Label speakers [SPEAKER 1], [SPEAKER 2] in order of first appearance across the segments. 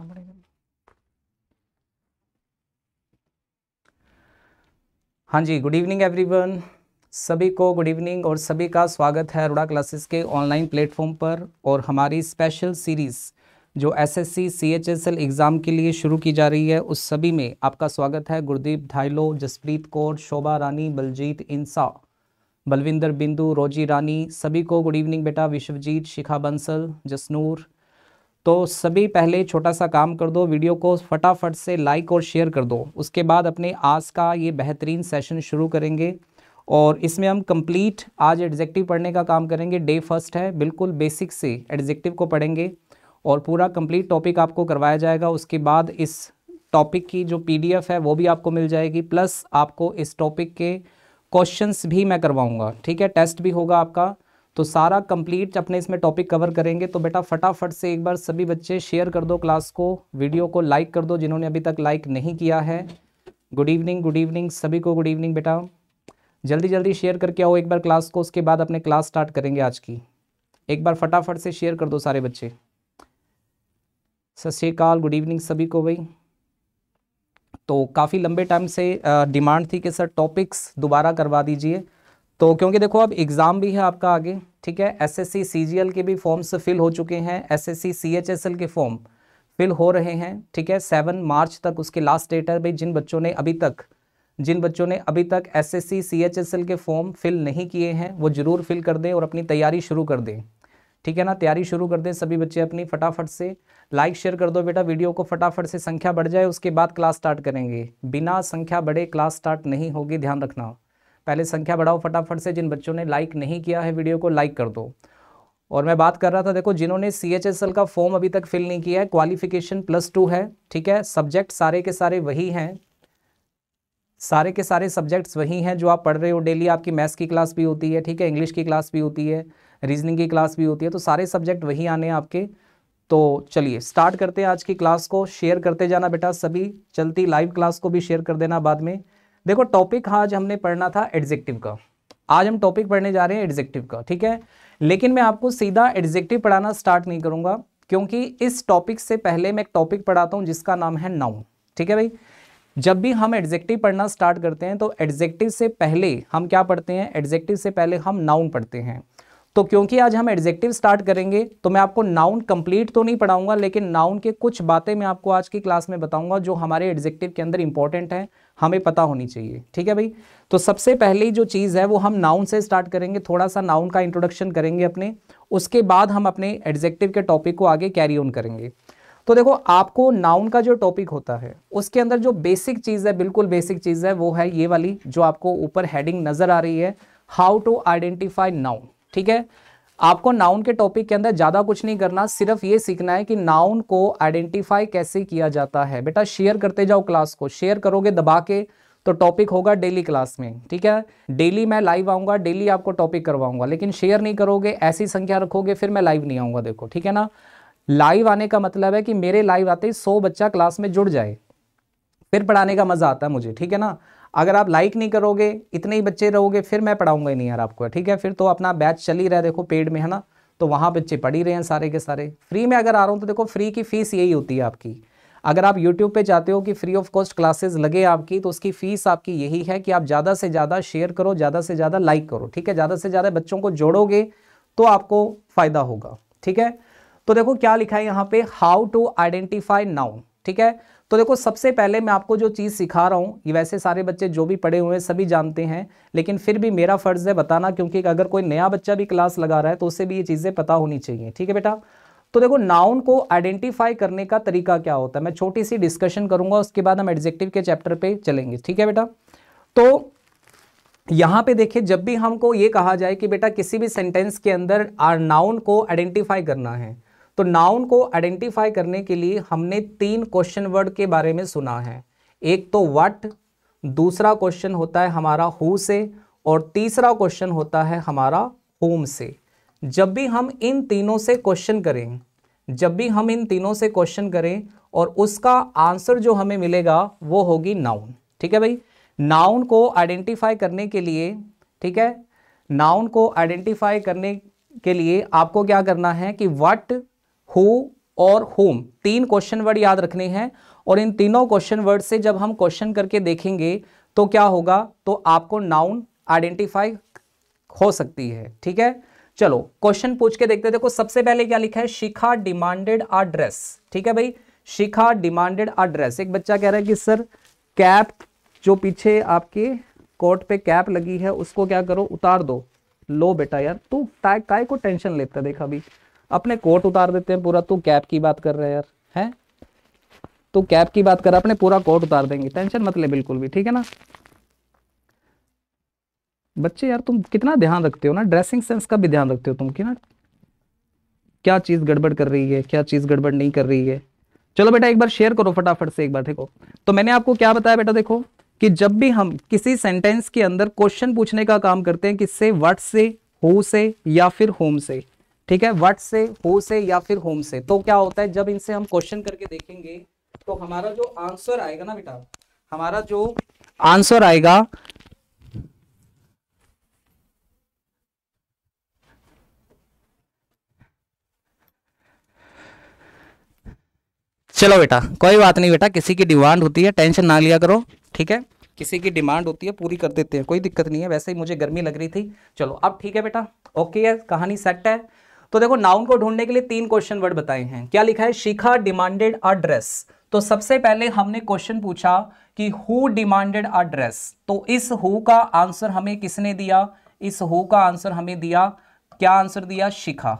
[SPEAKER 1] अच्छा हाँ जी good evening everyone सभी को गुड इवनिंग और सभी का स्वागत है अरोड़ा क्लासेस के ऑनलाइन प्लेटफॉर्म पर और हमारी स्पेशल सीरीज़ जो एसएससी सीएचएसएल एग्ज़ाम के लिए शुरू की जा रही है उस सभी में आपका स्वागत है गुरदीप ढाइलो जसप्रीत कौर शोभा रानी बलजीत इंसा बलविंदर बिंदु रोजी रानी सभी को गुड इवनिंग बेटा विश्वजीत शिखा बंसल जसनूर तो सभी पहले छोटा सा काम कर दो वीडियो को फटाफट से लाइक और शेयर कर दो उसके बाद अपने आज का ये बेहतरीन सेशन शुरू करेंगे और इसमें हम कंप्लीट आज एडजेक्टिव पढ़ने का काम करेंगे डे फर्स्ट है बिल्कुल बेसिक से एडजेक्टिव को पढ़ेंगे और पूरा कंप्लीट टॉपिक आपको करवाया जाएगा उसके बाद इस टॉपिक की जो पीडीएफ है वो भी आपको मिल जाएगी प्लस आपको इस टॉपिक के क्वेश्चंस भी मैं करवाऊंगा ठीक है टेस्ट भी होगा आपका तो सारा कंप्लीट अपने इसमें टॉपिक कवर करेंगे तो बेटा फटाफट से एक बार सभी बच्चे शेयर कर दो क्लास को वीडियो को लाइक कर दो जिन्होंने अभी तक लाइक नहीं किया है गुड इवनिंग गुड इवनिंग सभी को गुड इवनिंग बेटा जल्दी जल्दी शेयर करके आओ एक बार क्लास को उसके बाद अपने क्लास स्टार्ट करेंगे आज की एक बार फटाफट से शेयर कर दो सारे बच्चे सत श्रीकाल गुड इवनिंग सभी को भाई तो काफ़ी लंबे टाइम से डिमांड थी कि सर टॉपिक्स दोबारा करवा दीजिए तो क्योंकि देखो अब एग्ज़ाम भी है आपका आगे ठीक है एसएससी सीजीएल के भी फॉर्म्स फिल हो चुके हैं एसएससी सीएचएसएल के फॉर्म फिल हो रहे हैं ठीक है सेवन मार्च तक उसके लास्ट डेट है भाई जिन बच्चों ने अभी तक जिन बच्चों ने अभी तक एसएससी सीएचएसएल के फॉर्म फिल नहीं किए हैं वो ज़रूर फिल कर दें और अपनी तैयारी शुरू कर दें ठीक है ना तैयारी शुरू कर दें सभी बच्चे अपनी फटाफट से लाइक शेयर कर दो बेटा वीडियो को फटाफट से संख्या बढ़ जाए उसके बाद क्लास स्टार्ट करेंगे बिना संख्या बढ़े क्लास स्टार्ट नहीं होगी ध्यान रखना पहले संख्या बढ़ाओ फटाफट से जिन बच्चों ने लाइक नहीं किया है वीडियो को लाइक कर दो और मैं बात कर रहा था देखो जिन्होंने सी एच एस एल का फॉर्म अभी तक फिल नहीं किया है क्वालिफिकेशन प्लस टू है ठीक है सब्जेक्ट सारे के सारे वही हैं सारे के सारे सब्जेक्ट्स वही हैं जो आप पढ़ रहे हो डेली आपकी मैथ्स की क्लास भी होती है ठीक है इंग्लिश की क्लास भी होती है रीजनिंग की क्लास भी होती है तो सारे सब्जेक्ट वही आने हैं आपके तो चलिए स्टार्ट करते हैं आज की क्लास को शेयर करते जाना बेटा सभी चलती लाइव क्लास को भी शेयर कर देना बाद में देखो टॉपिक आज हमने पढ़ना था एडजेक्टिव का आज हम टॉपिक पढ़ने जा रहे हैं एडजेक्टिव का ठीक है लेकिन मैं आपको सीधा एडजेक्टिव पढ़ाना स्टार्ट नहीं करूंगा क्योंकि इस टॉपिक से पहले मैं एक टॉपिक पढ़ाता हूँ जिसका नाम है नाउन ठीक है भाई जब भी हम एडजेक्टिव पढ़ना स्टार्ट करते हैं तो एडजेक्टिव से पहले हम क्या पढ़ते हैं एडजेक्टिव से पहले हम नाउन पढ़ते हैं तो क्योंकि आज हम एडजेक्टिव स्टार्ट करेंगे तो मैं आपको नाउन कंप्लीट तो नहीं पढ़ाऊंगा लेकिन नाउन के कुछ बातें मैं आपको आज की क्लास में बताऊंगा जो हमारे एडजेक्टिव के अंदर इंपॉर्टेंट हैं हमें पता होनी चाहिए ठीक है भाई तो सबसे पहली जो चीज़ है वो हम नाउन से स्टार्ट करेंगे थोड़ा सा नाउन का इंट्रोडक्शन करेंगे अपने उसके बाद हम अपने एडजेक्टिव के टॉपिक को आगे कैरी ऑन करेंगे तो देखो आपको नाउन का जो टॉपिक होता है उसके अंदर जो बेसिक चीज़ है बिल्कुल बेसिक चीज़ है वो है ये वाली जो आपको ऊपर हेडिंग नज़र आ रही है हाउ टू आइडेंटिफाई नाउन ठीक है आपको नाउन के टॉपिक के अंदर ज़्यादा कुछ नहीं करना सिर्फ ये सीखना है कि नाउन को आइडेंटिफाई कैसे किया जाता है बेटा शेयर करते जाओ क्लास को शेयर करोगे दबा के तो टॉपिक होगा डेली क्लास में ठीक है डेली मैं लाइव आऊंगा डेली आपको टॉपिक करवाऊंगा लेकिन शेयर नहीं करोगे ऐसी संख्या रखोगे फिर मैं लाइव नहीं आऊंगा देखो ठीक है ना लाइव आने का मतलब है कि मेरे लाइव आते ही सौ बच्चा क्लास में जुड़ जाए फिर पढ़ाने का मज़ा आता है मुझे ठीक है ना अगर आप लाइक नहीं करोगे इतने ही बच्चे रहोगे फिर मैं पढ़ाऊंगा ही नहीं यार आपको ठीक है फिर तो अपना बैच चल ही रहा है देखो पेड में है ना तो वहाँ बच्चे पढ़ ही रहे हैं सारे के सारे फ्री में अगर आ रहा हूँ तो देखो फ्री की फ़ीस यही होती है आपकी अगर आप YouTube पे चाहते हो कि फ्री ऑफ कॉस्ट क्लासेस लगे आपकी तो उसकी फ़ीस आपकी यही है कि आप ज़्यादा से ज़्यादा शेयर करो ज़्यादा से ज़्यादा लाइक करो ठीक है ज़्यादा से ज़्यादा बच्चों को जोड़ोगे तो आपको फ़ायदा होगा ठीक है तो देखो क्या लिखा है यहाँ पे हाउ टू आइडेंटिफाई नाउन ठीक है तो देखो सबसे पहले मैं आपको जो चीज़ सिखा रहा हूँ ये वैसे सारे बच्चे जो भी पढ़े हुए हैं सभी जानते हैं लेकिन फिर भी मेरा फ़र्ज़ है बताना क्योंकि अगर कोई नया बच्चा भी क्लास लगा रहा है तो उसे भी ये चीज़ें पता होनी चाहिए ठीक है बेटा तो देखो नाउन को आइडेंटिफाई करने का तरीका क्या होता है मैं छोटी सी डिस्कशन करूंगा उसके बाद हम एडजेक्टिव के चैप्टर पे चलेंगे ठीक है बेटा तो यहाँ पे देखिए जब भी हमको ये कहा जाए कि बेटा किसी भी सेंटेंस के अंदर आर नाउन को आइडेंटिफाई करना है तो नाउन को आइडेंटिफाई करने के लिए हमने तीन क्वेश्चन वर्ड के बारे में सुना है एक तो वट दूसरा क्वेश्चन होता है हमारा हु से और तीसरा क्वेश्चन होता है हमारा होम से जब भी हम इन तीनों से क्वेश्चन करें जब भी हम इन तीनों से क्वेश्चन करें और उसका आंसर जो हमें मिलेगा वो होगी नाउन ठीक है भाई नाउन को आइडेंटिफाई करने के लिए ठीक है नाउन को आइडेंटिफाई करने के लिए आपको क्या करना है कि वट हु और होम तीन क्वेश्चन वर्ड याद रखने हैं और इन तीनों क्वेश्चन वर्ड से जब हम क्वेश्चन करके देखेंगे तो क्या होगा तो आपको नाउन आइडेंटिफाई हो सकती है ठीक है चलो क्वेश्चन पूछ के देखते देखो सबसे पहले क्या लिखा है शिखा डिमांडेड आ ड्रेस ठीक है भाई शिखा डिमांडेड आ ड्रेस एक बच्चा कह रहा है कि सर कैप जो पीछे आपके कोट पे कैप लगी है उसको क्या करो उतार दो लो बेटा यार तू काय काय को टेंशन लेता देखा अभी अपने कोट उतार देते हैं पूरा तू कैप की बात कर रहे हैं यार है तो कैप की बात कर अपने पूरा कोट उतार देंगे टेंशन मत ले बिल्कुल भी ठीक है ना बच्चे यार तुम कितना ध्यान रखते हो ना ड्रेसिंग सेंस का भी ध्यान रखते हो तुम कि ना क्या चीज़ गड़बड़ कर रही है क्या चीज़ गड़बड़ नहीं कर रही है चलो बेटा एक बार शेयर करो फटाफट से एक बार देखो तो मैंने आपको क्या बताया बेटा देखो कि जब भी हम किसी सेंटेंस के अंदर क्वेश्चन पूछने का काम करते हैं किससे वट से हु से या फिर होम से ठीक है वट से हो से या फिर होम से तो क्या होता है जब इनसे हम क्वेश्चन करके देखेंगे तो हमारा जो आंसर आएगा ना बेटा हमारा जो आंसर आएगा चलो बेटा कोई बात नहीं बेटा किसी की डिमांड होती है टेंशन ना लिया करो ठीक है किसी की डिमांड होती है पूरी कर देते हैं कोई दिक्कत नहीं है वैसे ही मुझे गर्मी लग रही थी चलो अब ठीक है बेटा ओके है कहानी सेट है तो देखो नाउन को ढूंढने के लिए तीन क्वेश्चन वर्ड बताए हैं क्या लिखा है शिखा डिमांडेड अड्रेस ड्रेस तो सबसे पहले हमने क्वेश्चन पूछा कि हु डिमांडेड अड्रेस ड्रेस तो इस हु का आंसर हमें किसने दिया इस हु का आंसर हमें दिया क्या आंसर दिया शिखा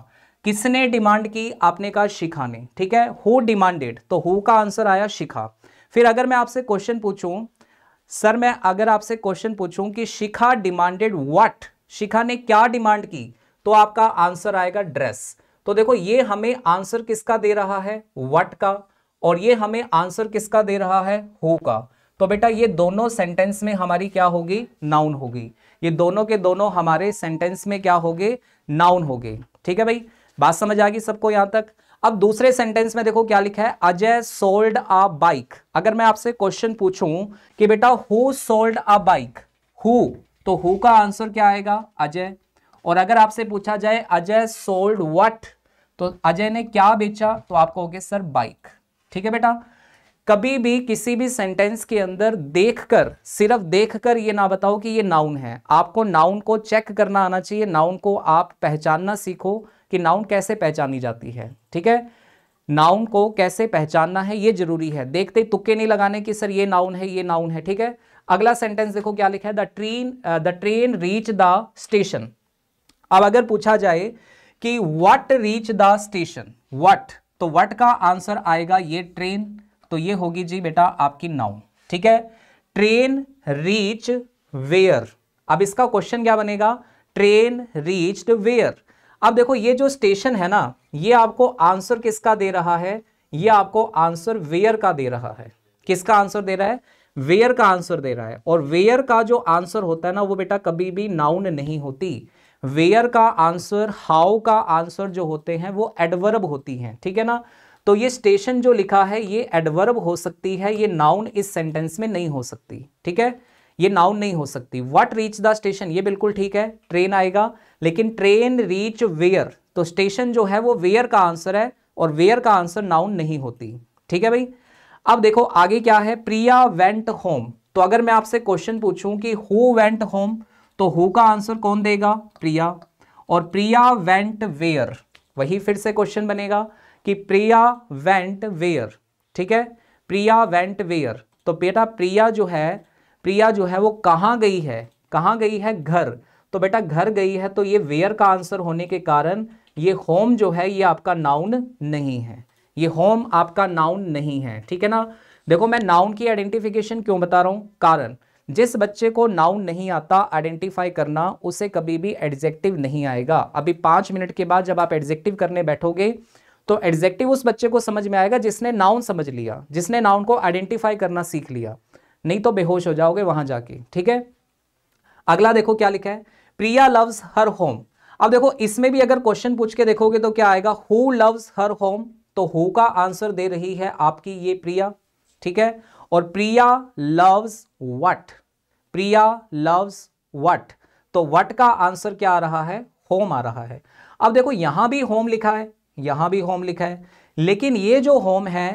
[SPEAKER 1] किसने डिमांड की आपने कहा शिखा ने ठीक है हु डिमांडेड तो हु का आंसर आया शिखा फिर अगर मैं आपसे क्वेश्चन पूछूं सर मैं अगर आपसे क्वेश्चन पूछूं कि शिखा डिमांडेड व्हाट शिखा ने क्या डिमांड की तो आपका आंसर आएगा ड्रेस तो देखो ये हमें आंसर किसका दे रहा है वट का और ये हमें आंसर किसका दे रहा है हु का तो बेटा ये दोनों सेंटेंस में हमारी क्या होगी नाउन होगी ये दोनों के दोनों हमारे सेंटेंस में क्या होगे नाउन होगे ठीक है भाई बात समझ आ गई सबको यहां तक अब दूसरे सेंटेंस में देखो क्या लिखा है अजय सोल्ड अ बाइक अगर मैं आपसे क्वेश्चन पूछूं कि बेटा who sold a bike who तो हु का आंसर क्या आएगा अजय और अगर आपसे पूछा जाए अजय सोल्ड वट तो अजय ने क्या बेचा तो आप कहोगे सर बाइक ठीक है बेटा कभी भी किसी भी सेंटेंस के अंदर देखकर सिर्फ देखकर ये ना बताओ कि ये नाउन है आपको नाउन को चेक करना आना चाहिए नाउन को आप पहचानना सीखो कि नाउन कैसे पहचानी जाती है ठीक है नाउन को कैसे पहचानना है ये जरूरी है देखते तुक्के नहीं लगाने कि सर ये नाउन है ये नाउन है ठीक है अगला सेंटेंस देखो क्या लिखा है the train the train reach the station अब अगर पूछा जाए कि what reach the station what तो वट का आंसर आएगा ये ट्रेन तो ये होगी जी बेटा आपकी नाउन ठीक है ट्रेन रीच वेयर अब इसका क्वेश्चन क्या बनेगा ट्रेन रीच्ड वेयर अब देखो ये जो स्टेशन है ना ये आपको आंसर किसका दे रहा है ये आपको आंसर वेयर का दे रहा है किसका आंसर दे रहा है वेयर का आंसर दे रहा है और वेयर का जो आंसर होता है ना वो बेटा कभी भी नाउन नहीं होती वेयर का आंसर हाउ का आंसर जो होते हैं वो एडवर्ब होती हैं ठीक है ना तो ये स्टेशन जो लिखा है ये एडवर्ब हो सकती है ये नाउन इस सेंटेंस में नहीं हो सकती ठीक है ये नाउन नहीं हो सकती व्हाट रीच द स्टेशन ये बिल्कुल ठीक है ट्रेन आएगा लेकिन ट्रेन रीच वेयर तो स्टेशन जो है वो वेयर का आंसर है और वेयर का आंसर नाउन नहीं होती ठीक है भाई अब देखो आगे क्या है प्रिया वेंट होम तो अगर मैं आपसे क्वेश्चन पूछूं कि हु वेंट होम तो हु का आंसर कौन देगा प्रिया और प्रिया वेंट वेयर वही फिर से क्वेश्चन बनेगा कि प्रिया वेंट वेयर ठीक है प्रिया वेंट वेयर तो बेटा प्रिया जो है प्रिया जो है वो कहां गई है कहां गई है घर तो बेटा घर गई है तो ये वेयर का आंसर होने के कारण ये होम जो है ये आपका नाउन नहीं है ये होम आपका नाउन नहीं है ठीक है ना देखो मैं नाउन की आइडेंटिफिकेशन क्यों बता रहा हूं कारण जिस बच्चे को नाउन नहीं आता आइडेंटिफाई करना उसे कभी भी एडजेक्टिव नहीं आएगा अभी पांच मिनट के बाद जब आप एडजेक्टिव करने बैठोगे तो एडजेक्टिव उस बच्चे को समझ में आएगा जिसने नाउन समझ लिया जिसने नाउन को आइडेंटिफाई करना सीख लिया नहीं तो बेहोश हो जाओगे वहां जाके ठीक है अगला देखो क्या लिखा है प्रिया लव्स हर होम अब देखो इसमें भी अगर क्वेश्चन पूछ के देखोगे तो क्या आएगा हु लव्स हर होम तो हु का आंसर दे रही है आपकी ये प्रिया ठीक है और Priya loves what Priya loves what तो वट का आंसर क्या आ रहा है होम आ रहा है अब देखो यहां भी होम लिखा है यहां भी होम लिखा है लेकिन ये जो होम है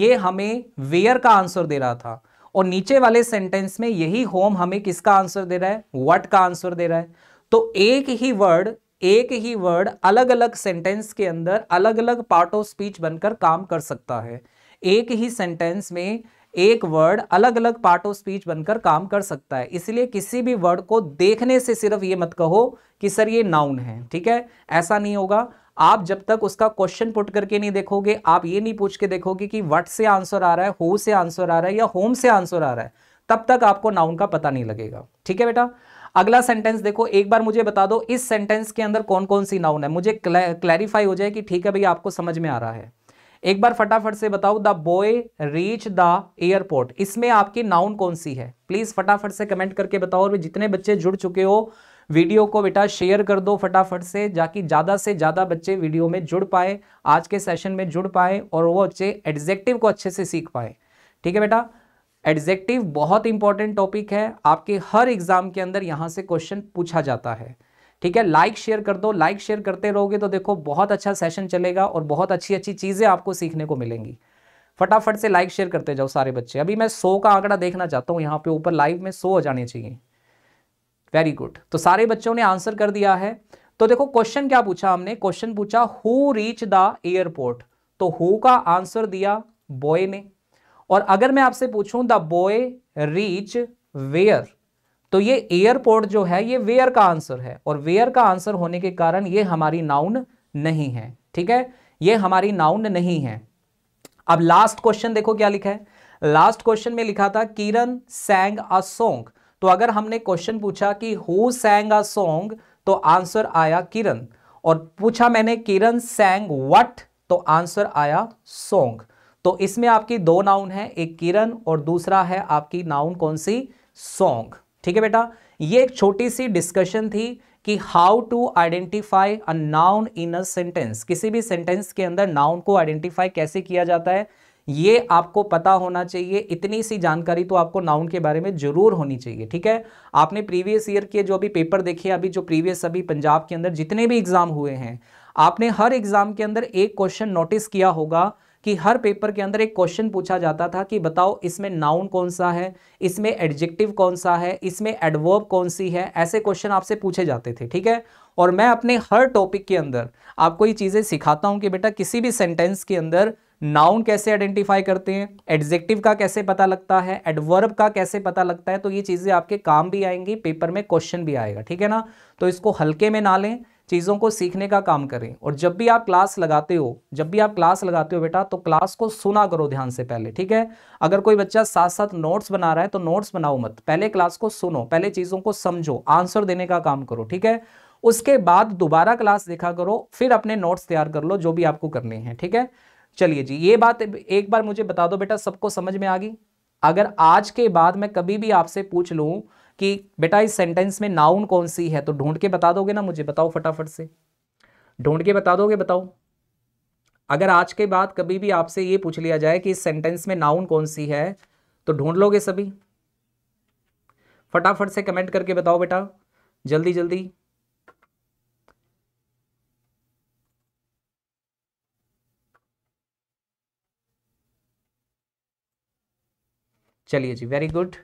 [SPEAKER 1] ये हमें वेयर का आंसर दे रहा था और नीचे वाले सेंटेंस में यही होम हमें किसका आंसर दे रहा है वट का आंसर दे रहा है तो एक ही वर्ड एक ही वर्ड अलग अलग सेंटेंस के अंदर अलग अलग पार्ट ऑफ स्पीच बनकर काम कर सकता है एक ही सेंटेंस में एक वर्ड अलग अलग पार्ट ऑफ स्पीच बनकर काम कर सकता है इसलिए किसी भी वर्ड को देखने से सिर्फ ये मत कहो कि सर ये नाउन है ठीक है ऐसा नहीं होगा आप जब तक उसका क्वेश्चन पुट करके नहीं देखोगे आप ये नहीं पूछ के देखोगे कि वट से आंसर आ रहा है हो से आंसर आ रहा है या होम से आंसर आ रहा है तब तक आपको नाउन का पता नहीं लगेगा ठीक है बेटा अगला सेंटेंस देखो एक बार मुझे बता दो इस सेंटेंस के अंदर कौन कौन सी नाउन है मुझे क्लैरिफाई हो जाए कि ठीक है भैया आपको समझ में आ रहा है एक बार फटाफट से बताओ the boy reach the airport इसमें आपकी नाउन कौन सी है प्लीज फटाफट से कमेंट करके बताओ और जितने बच्चे जुड़ चुके हो वीडियो को बेटा शेयर कर दो फटाफट से जाकि ज़्यादा से ज़्यादा बच्चे वीडियो में जुड़ पाए आज के सेशन में जुड़ पाए और वो बच्चे एडजेक्टिव को अच्छे से सीख पाए ठीक है बेटा एडजेक्टिव बहुत इंपॉर्टेंट टॉपिक है आपके हर एग्ज़ाम के अंदर यहाँ से क्वेश्चन पूछा जाता है ठीक है लाइक शेयर कर दो लाइक शेयर करते रहोगे तो देखो बहुत अच्छा सेशन चलेगा और बहुत अच्छी अच्छी चीज़ें आपको सीखने को मिलेंगी फटाफट से लाइक शेयर करते जाओ सारे बच्चे अभी मैं सौ का आंकड़ा देखना चाहता हूँ यहाँ पे ऊपर लाइव में सौ हो जाने चाहिए वेरी गुड तो सारे बच्चों ने आंसर कर दिया है तो देखो क्वेश्चन क्या पूछा हमने क्वेश्चन पूछा हु रीच द एयरपोर्ट तो हु का आंसर दिया बॉय ने और अगर मैं आपसे पूछूं द बॉय रीच वेयर तो ये एयरपोर्ट जो है ये वेयर का आंसर है और वेयर का आंसर होने के कारण ये हमारी नाउन नहीं है ठीक है ये हमारी नाउन नहीं है अब लास्ट क्वेश्चन देखो क्या लिखा है लास्ट क्वेश्चन में लिखा था किरण सैंग अ सोंग तो अगर हमने क्वेश्चन पूछा कि हु सैंग अ सोंग तो आंसर आया किरण और पूछा मैंने किरण सैंग वट तो आंसर आया सोंग तो इसमें आपकी दो नाउन है एक किरण और दूसरा है आपकी नाउन कौन सी सोंग ठीक है बेटा ये एक छोटी सी डिस्कशन थी कि how to identify a noun in a sentence किसी भी सेंटेंस के अंदर नाउन को आइडेंटिफाई कैसे किया जाता है ये आपको पता होना चाहिए इतनी सी जानकारी तो आपको नाउन के बारे में जरूर होनी चाहिए ठीक है आपने प्रीवियस ईयर के जो अभी पेपर देखे अभी जो प्रीवियस अभी पंजाब के अंदर जितने भी एग्ज़ाम हुए हैं आपने हर एग्ज़ाम के अंदर एक क्वेश्चन नोटिस किया होगा कि हर पेपर के अंदर एक क्वेश्चन पूछा जाता था कि बताओ इसमें नाउन कौन सा है इसमें एडजेक्टिव कौन सा है इसमें एडवर्ब कौन सी है ऐसे क्वेश्चन आपसे पूछे जाते थे ठीक है और मैं अपने हर टॉपिक के अंदर आपको ये चीज़ें सिखाता हूँ कि बेटा किसी भी सेंटेंस के अंदर नाउन कैसे आइडेंटिफाई करते हैं एडजेक्टिव का कैसे पता लगता है एडवर्ब का कैसे पता लगता है तो ये चीज़ें आपके काम भी आएंगी पेपर में क्वेश्चन भी आएगा ठीक है ना तो इसको हल्के में ना लें चीज़ों को सीखने का काम करें और जब भी आप क्लास लगाते हो जब भी आप क्लास लगाते हो बेटा तो क्लास को सुना करो ध्यान से पहले ठीक है अगर कोई बच्चा साथ साथ नोट्स बना रहा है तो नोट्स बनाओ मत पहले क्लास को सुनो पहले चीज़ों को समझो आंसर देने का काम करो ठीक है उसके बाद दोबारा क्लास देखा करो फिर अपने नोट्स तैयार कर लो जो भी आपको करने हैं ठीक है चलिए जी ये बात एक बार मुझे बता दो बेटा सबको समझ में आ गई अगर आज के बाद मैं कभी भी आपसे पूछ लूँ कि बेटा इस सेंटेंस में नाउन कौन सी है तो ढूंढ के बता दोगे ना मुझे बताओ फटाफट से ढूंढ के बता दोगे बताओ अगर आज के बाद कभी भी आपसे ये पूछ लिया जाए कि इस सेंटेंस में नाउन कौन सी है तो ढूंढ लोगे सभी फटाफट से कमेंट करके बताओ बेटा जल्दी जल्दी चलिए जी वेरी गुड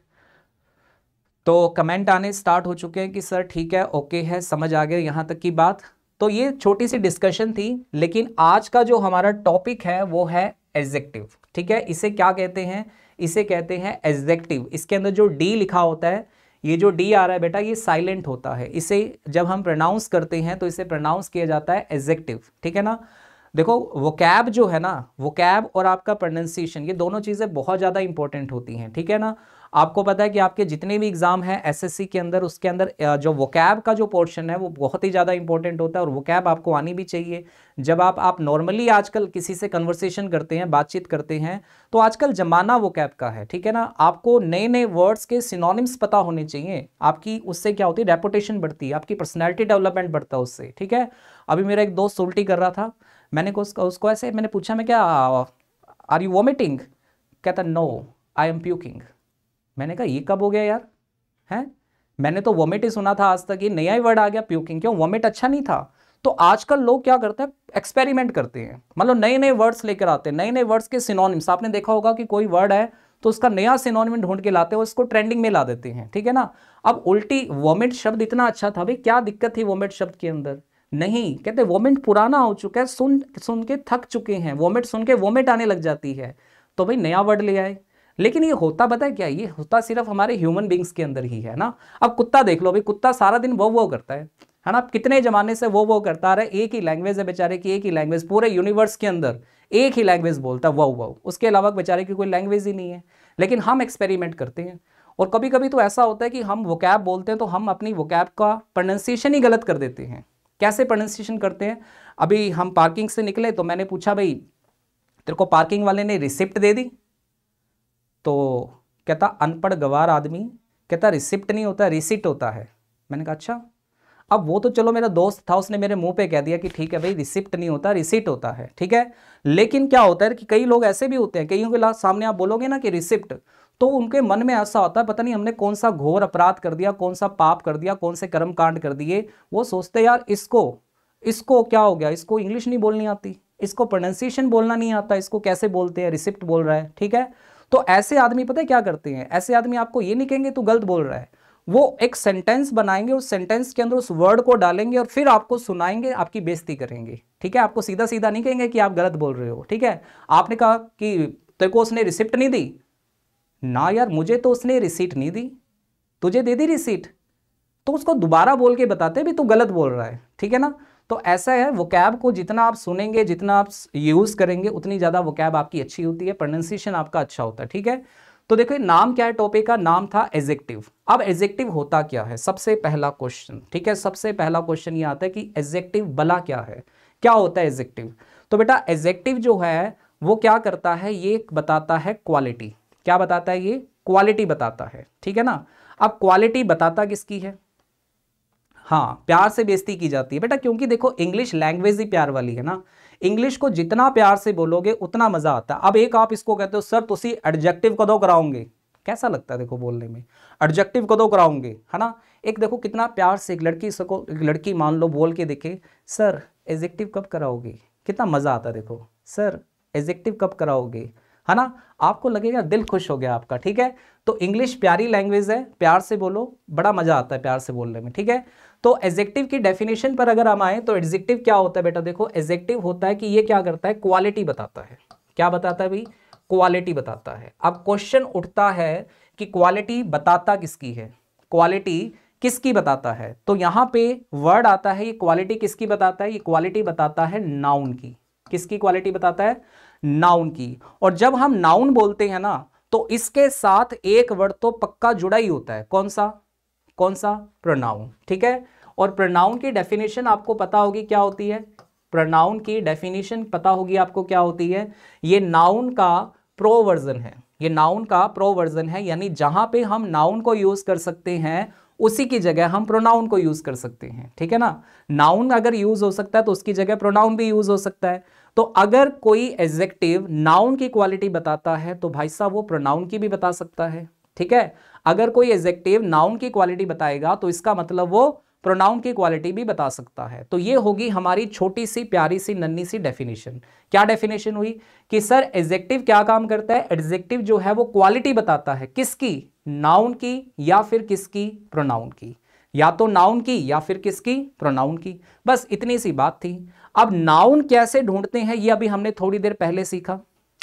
[SPEAKER 1] तो कमेंट आने स्टार्ट हो चुके हैं कि सर ठीक है ओके है समझ आ गया यहाँ तक की बात तो ये छोटी सी डिस्कशन थी लेकिन आज का जो हमारा टॉपिक है वो है एग्जेक्टिव ठीक है इसे क्या कहते हैं इसे कहते हैं एग्जेक्टिव इसके अंदर जो डी लिखा होता है ये जो डी आ रहा है बेटा ये साइलेंट होता है इसे जब हम प्रोनाउंस करते हैं तो इसे प्रोनाउंस किया जाता है एग्जेक्टिव ठीक है ना देखो वो कैब जो है ना वो कैब और आपका प्रोनाउंसिएशन ये दोनों चीज़ें बहुत ज़्यादा इंपॉर्टेंट होती हैं ठीक है ना आपको पता है कि आपके जितने भी एग्जाम हैं एसएससी के अंदर उसके अंदर जो वोकैब का जो पोर्शन है वो बहुत ही ज़्यादा इंपॉर्टेंट होता है और वोकैब आपको आनी भी चाहिए जब आप आप नॉर्मली आजकल किसी से कन्वर्सेशन करते हैं बातचीत करते हैं तो आजकल जमाना वोकैब का है ठीक है ना आपको नए नए वर्ड्स के सिनोनिम्स पता होने चाहिए आपकी उससे क्या होती है रेपुटेशन बढ़ती है आपकी पर्सनैलिटी डेवलपमेंट बढ़ता है उससे ठीक है अभी मेरा एक दोस्त उल्टी कर रहा था मैंने उसका उसको उसको ऐसे मैंने पूछा मैं क्या आर यू वॉमिटिंग कहता नो आई एम प्यूकिंग मैंने कहा ये कब हो गया यार हैं मैंने तो वोमिट ही सुना था आज तक ये नया ही वर्ड आ गया प्यूकिंग क्यों वोमिट अच्छा नहीं था तो आजकल लोग क्या करते हैं एक्सपेरिमेंट करते हैं मतलब नए नए वर्ड्स लेकर आते हैं नए नए वर्ड्स के सिनोनिम्स आपने देखा होगा कि कोई वर्ड है तो उसका नया सिनोनिम ढूंढ के लाते हैं उसको ट्रेंडिंग में ला देते हैं ठीक है ना अब उल्टी वोमिट शब्द इतना अच्छा था भाई क्या दिक्कत थी वोमिट शब्द के अंदर नहीं कहते वोमिट पुराना हो चुका है सुन सुन के थक चुके हैं वोमिट सुन के वोमिट आने लग जाती है तो भाई नया वर्ड ले आए लेकिन ये होता पता है क्या ये होता सिर्फ हमारे ह्यूमन बींग्स के अंदर ही है ना अब कुत्ता देख लो अभी कुत्ता सारा दिन वो वो करता है है ना कितने ज़माने से वो वो करता आ रहा है एक ही लैंग्वेज है बेचारे की एक ही लैंग्वेज पूरे यूनिवर्स के अंदर एक ही लैंग्वेज बोलता है वो वो उसके अलावा बेचारे की कोई लैंग्वेज ही नहीं है लेकिन हम एक्सपेरिमेंट करते हैं और कभी कभी तो ऐसा होता है कि हम वोकैब बोलते हैं तो हम अपनी वोकैब का प्रोनाउंसिएशन ही गलत कर देते हैं कैसे प्रोनाउंसिएशन करते हैं अभी हम पार्किंग से निकले तो मैंने पूछा भाई तेरे को पार्किंग वाले ने रिसिप्ट दे दी तो कहता अनपढ़ गवार आदमी कहता रिसिप्ट नहीं होता रिसिट होता है मैंने कहा अच्छा अब वो तो चलो मेरा दोस्त था उसने मेरे मुंह पे कह दिया कि ठीक है भाई रिसिप्ट नहीं होता रिसिट होता है ठीक है लेकिन क्या होता है कि कई लोग ऐसे भी होते हैं कईयों के सामने आप बोलोगे ना कि रिसिप्ट तो उनके मन में ऐसा होता है पता नहीं हमने कौन सा घोर अपराध कर दिया कौन सा पाप कर दिया कौन से कर्म कांड कर दिए वो सोचते यार इसको इसको क्या हो गया इसको इंग्लिश नहीं बोलनी आती इसको प्रोनाउंसिएशन बोलना नहीं आता इसको कैसे बोलते हैं रिसिप्ट बोल रहा है ठीक है तो ऐसे आदमी पता है क्या करते हैं ऐसे आदमी आपको ये नहीं कहेंगे तू गलत बोल रहा है वो एक सेंटेंस बनाएंगे उस सेंटेंस के अंदर उस वर्ड को डालेंगे और फिर आपको सुनाएंगे आपकी बेइज्जती करेंगे ठीक है आपको सीधा सीधा नहीं कहेंगे कि आप गलत बोल रहे हो ठीक है आपने कहा कि तेरे को उसने रिसिप्ट नहीं दी ना यार मुझे तो उसने रिसिप्ट नहीं दी तुझे दे दी रिसिप्ट तो उसको दोबारा बोल के बताते भी तू गलत बोल रहा है ठीक है ना तो ऐसा है वो कैब को जितना आप सुनेंगे जितना आप यूज़ करेंगे उतनी ज़्यादा वो कैब आपकी अच्छी होती है प्रोनाउंसिएशन आपका अच्छा होता है ठीक है तो देखिए नाम क्या है टॉपिक का नाम था एजेक्टिव अब एजेक्टिव होता क्या है सबसे पहला क्वेश्चन ठीक है सबसे पहला क्वेश्चन ये आता है कि एजेक्टिव बला क्या है क्या होता है एजेक्टिव तो बेटा एजेक्टिव जो है वो क्या करता है ये बताता है क्वालिटी क्या बताता है ये क्वालिटी बताता है ठीक है ना अब क्वालिटी बताता किसकी है हाँ प्यार से बेइज्जती की जाती है बेटा क्योंकि देखो इंग्लिश लैंग्वेज ही प्यार वाली है ना इंग्लिश को जितना प्यार से बोलोगे उतना मज़ा आता है अब एक आप इसको कहते हो सर तुम एडजेक्टिव कदों कराओगे कैसा लगता है देखो बोलने में एडजेक्टिव कदों कराओगे है ना एक देखो कितना प्यार से एक लड़की सको एक लड़की मान लो बोल के देखे सर एजेक्टिव कब कराओगे कितना मज़ा आता है देखो सर एजेक्टिव कब कराओगे है ना आपको लगेगा दिल खुश हो गया आपका ठीक है तो इंग्लिश प्यारी लैंग्वेज है प्यार से बोलो बड़ा मज़ा आता है प्यार से बोलने में ठीक है तो एजेक्टिव की डेफिनेशन पर अगर हम आए तो एजेक्टिव क्या होता है बेटा देखो एजेक्टिव होता है कि ये क्या करता है क्वालिटी बताता है क्या बताता है भाई क्वालिटी बताता है अब क्वेश्चन उठता है कि क्वालिटी बताता किसकी है क्वालिटी किसकी बताता है तो यहां पे वर्ड आता है ये क्वालिटी किसकी बताता है ये क्वालिटी बताता है नाउन की किसकी क्वालिटी बताता है नाउन की और जब हम नाउन बोलते हैं ना तो इसके साथ एक वर्ड तो पक्का जुड़ा ही होता है कौन सा कौन सा प्रोनाउन ठीक है और प्रोनाउन की डेफिनेशन आपको पता होगी क्या होती है प्रोनाउन की डेफिनेशन पता होगी आपको क्या होती है ये नाउन का प्रोवर्जन है ये नाउन का प्रोवर्जन है यानी जहां पे हम नाउन को यूज़ कर सकते हैं उसी की जगह हम प्रोनाउन को यूज़ कर सकते हैं ठीक है ना नाउन अगर यूज़ हो सकता है तो उसकी जगह प्रोनाउन भी यूज़ हो सकता है तो अगर कोई एग्जेक्टिव नाउन की क्वालिटी बताता है तो भाई साहब वो प्रोनाउन की भी बता सकता है ठीक है अगर कोई एग्जेक्टिव नाउन की क्वालिटी बताएगा तो इसका मतलब वो प्रोनाउन की क्वालिटी भी बता सकता है तो ये होगी हमारी छोटी सी प्यारी सी नन्नी सी डेफिनेशन क्या डेफिनेशन हुई कि सर एग्जेक्टिव क्या काम करता है एग्जेक्टिव जो है वो क्वालिटी बताता है किसकी नाउन की या फिर किसकी प्रोनाउन की या तो नाउन की या फिर किसकी प्रोनाउन की बस इतनी सी बात थी अब नाउन कैसे ढूंढते हैं ये अभी हमने थोड़ी देर पहले सीखा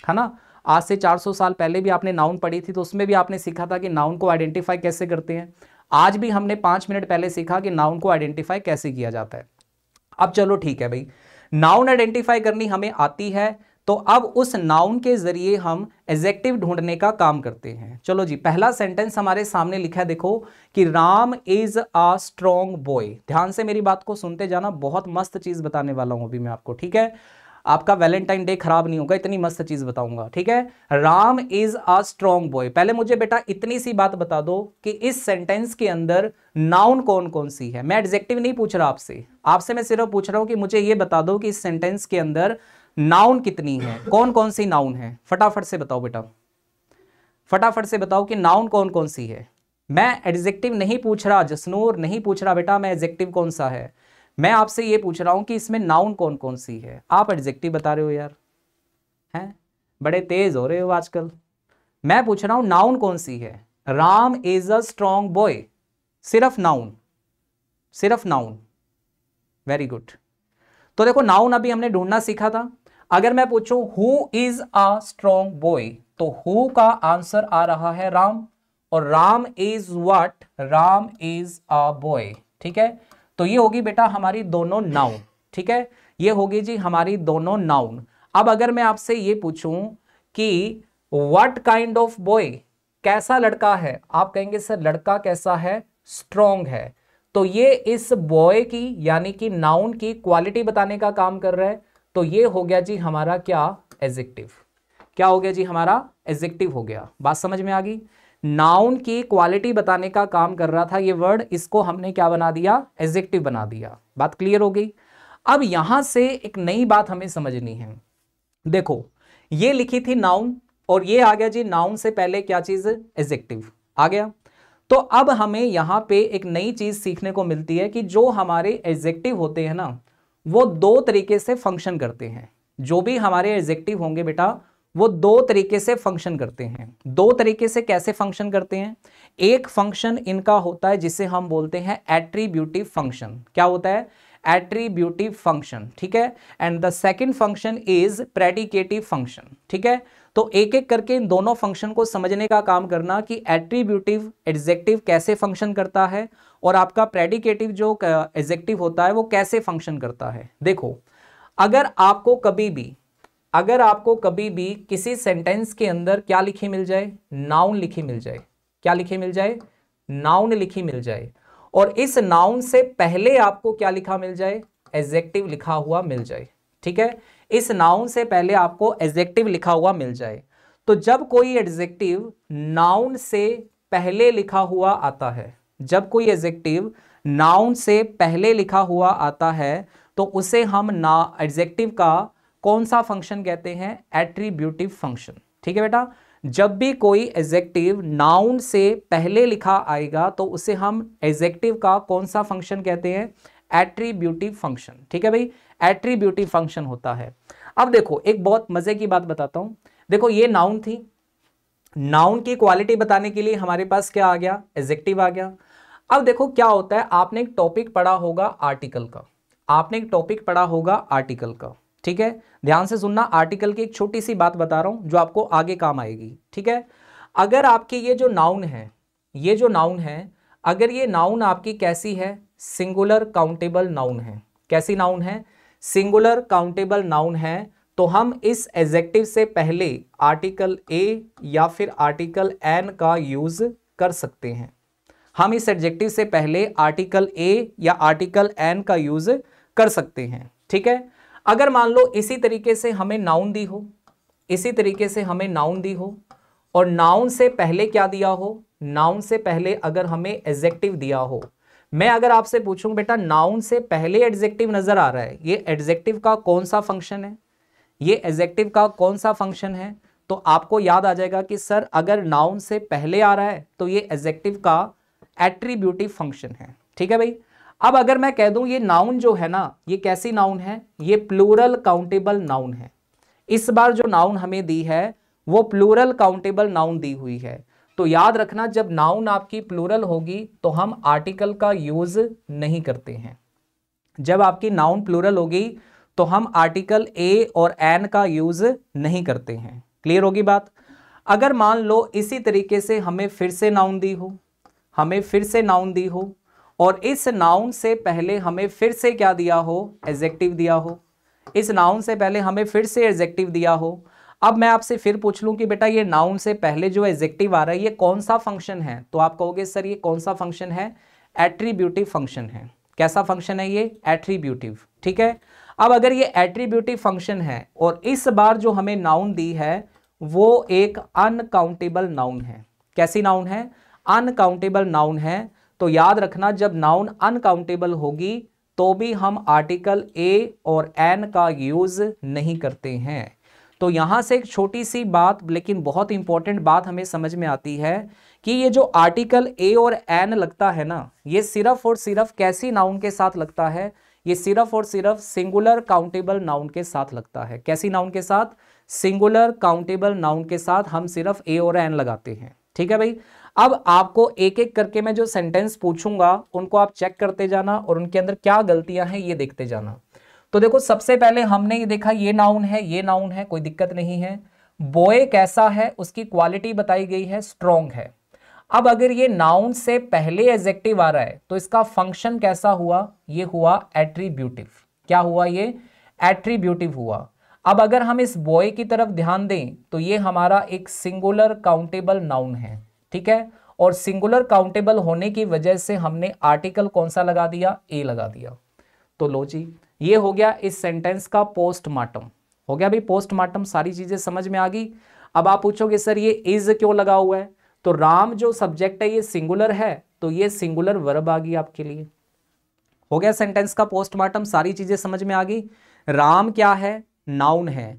[SPEAKER 1] है ना आज से 400 साल पहले भी आपने नाउन पढ़ी थी तो उसमें भी आपने सीखा था कि नाउन को आइडेंटिफाई कैसे करते हैं आज भी हमने पांच मिनट पहले सीखा कि नाउन को आइडेंटिफाई कैसे किया जाता है अब चलो ठीक है भाई नाउन आइडेंटिफाई करनी हमें आती है तो अब उस नाउन के जरिए हम एजेक्टिव ढूंढने का काम करते हैं चलो जी पहला सेंटेंस हमारे सामने लिखा है देखो कि Ram is a strong boy ध्यान से मेरी बात को सुनते जाना बहुत मस्त चीज बताने वाला हूं अभी मैं आपको ठीक है आपका वैलेंटाइन डे खराब नहीं होगा इतनी मस्त चीज बताऊंगा ठीक है Ram is a strong boy पहले मुझे बेटा इतनी सी बात बता दो कि इस सेंटेंस के अंदर नाउन कौन कौन सी है मैं एडजेक्टिव नहीं पूछ रहा आपसे आपसे मैं सिर्फ पूछ रहा हूं कि मुझे ये बता दो कि इस सेंटेंस के अंदर नाउन कितनी है कौन कौन सी नाउन है फटाफट से बताओ बेटा फटाफट से बताओ कि नाउन कौन कौन सी है मैं एडजेक्टिव नहीं पूछ रहा जसनूर नहीं पूछ रहा बेटा मैं एडजेक्टिव कौन सा है मैं आपसे ये पूछ रहा हूँ कि इसमें नाउन कौन कौन सी है आप एडजेक्टिव बता रहे हो यार हैं बड़े तेज हो रहे हो आजकल मैं पूछ रहा हूँ नाउन कौन सी है Ram is a strong boy सिर्फ नाउन सिर्फ नाउन वेरी गुड तो देखो नाउन अभी हमने ढूंढना सीखा था अगर मैं पूछूं who is a strong boy तो हु का आंसर आ रहा है राम और Ram is what Ram is a boy ठीक है तो ये होगी बेटा हमारी दोनों नाउन ठीक है ये होगी जी हमारी दोनों नाउन अब अगर मैं आपसे ये पूछूं कि वट काइंड ऑफ बॉय कैसा लड़का है आप कहेंगे सर लड़का कैसा है स्ट्रॉन्ग है तो ये इस बॉय की यानी कि नाउन की क्वालिटी बताने का काम कर रहा है तो ये हो गया जी हमारा क्या एजेक्टिव क्या हो गया जी हमारा एजेक्टिव हो गया बात समझ में आ गई नाउन की क्वालिटी बताने का काम कर रहा था ये वर्ड इसको हमने क्या बना दिया एजेक्टिव बना दिया बात क्लियर हो गई अब यहां से एक नई बात हमें समझनी है देखो ये लिखी थी नाउन और ये आ गया जी नाउन से पहले क्या चीज एजेक्टिव आ गया तो अब हमें यहाँ पे एक नई चीज सीखने को मिलती है कि जो हमारे एजेक्टिव होते हैं ना वो दो तरीके से फंक्शन करते हैं जो भी हमारे एजेक्टिव होंगे बेटा वो दो तरीके से फंक्शन करते हैं दो तरीके से कैसे फंक्शन करते हैं एक फंक्शन इनका होता है जिसे हम बोलते हैं एट्रीब्यूटिव फंक्शन क्या होता है एट्रीब्यूटिव फंक्शन ठीक है and the second function is predicative function ठीक है तो एक एक करके इन दोनों फंक्शन को समझने का काम करना कि एट्रीब्यूटिव एडजेक्टिव कैसे फंक्शन करता है और आपका प्रेडिकेटिव जो एडजेक्टिव होता है वो कैसे फंक्शन करता है देखो अगर आपको कभी भी अगर आपको कभी भी किसी सेंटेंस के अंदर क्या लिखी मिल जाए नाउन लिखी मिल जाए क्या लिखी मिल जाए नाउन लिखी मिल जाए और इस नाउन से पहले आपको क्या लिखा मिल जाए एजेक्टिव लिखा हुआ मिल जाए ठीक है इस नाउन से पहले आपको एजेक्टिव लिखा हुआ मिल जाए तो जब कोई एडजेक्टिव नाउन से पहले लिखा हुआ आता है जब कोई एजेक्टिव नाउन से पहले लिखा हुआ आता है तो उसे हम ना एडजेक्टिव का कौन सा फंक्शन कहते हैं एट्रीब्यूटिव फंक्शन ठीक है बेटा जब भी कोई एजेक्टिव नाउन से पहले लिखा आएगा तो उसे हम एजेक्टिव का कौन सा फंक्शन कहते हैं एट्रीब्यूटिव फंक्शन ठीक है भाई एट्रीब्यूटिव फंक्शन होता है अब देखो एक बहुत मजे की बात बताता हूं देखो ये नाउन थी नाउन की क्वालिटी बताने के लिए हमारे पास क्या आ गया एजेक्टिव आ गया अब देखो क्या होता है आपने एक टॉपिक पढ़ा होगा आर्टिकल का आपने एक टॉपिक पढ़ा होगा आर्टिकल का ठीक है ध्यान से सुनना आर्टिकल की एक छोटी सी बात बता रहा हूं जो आपको आगे काम आएगी ठीक है अगर आपकी ये जो नाउन है ये जो नाउन है अगर ये नाउन आपकी कैसी है सिंगुलर काउंटेबल नाउन है कैसी नाउन है सिंगुलर काउंटेबल नाउन है तो हम इस एजेक्टिव से पहले आर्टिकल ए या फिर आर्टिकल एन का यूज कर सकते हैं हम इस एडजेक्टिव से पहले आर्टिकल ए या आर्टिकल एन का यूज कर सकते हैं ठीक है अगर मान लो इसी तरीके से हमें नाउन दी हो इसी तरीके से हमें नाउन दी हो और नाउन से पहले क्या दिया हो नाउन से पहले अगर हमें एडजेक्टिव दिया हो मैं अगर आपसे पूछूं बेटा नाउन से पहले एडजेक्टिव नज़र आ रहा है ये एडजेक्टिव का कौन सा फंक्शन है ये एडजेक्टिव का कौन सा फंक्शन है तो आपको याद आ जाएगा कि सर अगर नाउन से पहले आ रहा है तो ये एडजेक्टिव का एट्रीब्यूटिव फंक्शन है ठीक है भाई अब अगर मैं कह दूं ये नाउन जो है ना ये कैसी नाउन है ये प्लूरल काउंटेबल नाउन है इस बार जो नाउन हमें दी है वो प्लूरल काउंटेबल नाउन दी हुई है तो याद रखना जब नाउन आपकी प्लूरल होगी तो हम आर्टिकल का यूज नहीं करते हैं जब आपकी नाउन प्लूरल होगी तो हम आर्टिकल ए और एन का यूज नहीं करते हैं क्लियर होगी बात अगर मान लो इसी तरीके से हमें फिर से नाउन दी हो हमें फिर से नाउन दी हो और इस नाउन से पहले हमें फिर से क्या दिया हो एजेक्टिव दिया हो इस नाउन से पहले हमें फिर से एजेक्टिव दिया हो अब मैं आपसे फिर पूछ लूं कि बेटा ये नाउन से पहले जो एजेक्टिव आ रहा है ये कौन सा फंक्शन है तो आप कहोगे सर ये कौन सा फंक्शन है एट्रीब्यूटिव फंक्शन है कैसा फंक्शन है ये एट्रीब्यूटिव ठीक है अब अगर ये एट्रीब्यूटिव फंक्शन है और इस बार जो हमें नाउन दी है वो एक अनकाउंटेबल नाउन है कैसी नाउन है अनकाउंटेबल नाउन है तो याद रखना जब नाउन अनकाउंटेबल होगी तो भी हम आर्टिकल ए और एन का यूज नहीं करते हैं तो यहां से एक छोटी सी बात लेकिन बहुत इंपॉर्टेंट बात हमें समझ में आती है कि ये जो आर्टिकल ए और एन लगता है ना ये सिर्फ और सिर्फ कैसी नाउन के साथ लगता है ये सिर्फ और सिर्फ सिंगुलर काउंटेबल नाउन के साथ लगता है कैसी नाउन के साथ सिंगुलर काउंटेबल नाउन के साथ हम सिर्फ ए और एन लगाते हैं ठीक है भाई अब आपको एक एक करके मैं जो सेंटेंस पूछूंगा उनको आप चेक करते जाना और उनके अंदर क्या गलतियां हैं ये देखते जाना तो देखो सबसे पहले हमने ये देखा ये नाउन है ये नाउन है कोई दिक्कत नहीं है बोए कैसा है उसकी क्वालिटी बताई गई है स्ट्रॉन्ग है अब अगर ये नाउन से पहले एजेक्टिव आ रहा है तो इसका फंक्शन कैसा हुआ ये हुआ एट्रीब्यूटिव क्या हुआ ये एट्रीब्यूटिव हुआ अब अगर हम इस बॉय की तरफ ध्यान दें तो ये हमारा एक सिंगुलर काउंटेबल नाउन है ठीक है और सिंगुलर काउंटेबल होने की वजह से हमने आर्टिकल कौन सा लगा दिया ए लगा दिया तो लो जी ये हो गया इस सेंटेंस का पोस्टमार्टम हो गया भाई पोस्टमार्टम सारी चीजें समझ में आ गई अब आप पूछोगे सर ये इज क्यों लगा हुआ है तो राम जो सब्जेक्ट है ये सिंगुलर है तो ये सिंगुलर वर्ब आ गई आपके लिए हो गया सेंटेंस का पोस्टमार्टम सारी चीजें समझ में आ गई राम क्या है नाउन है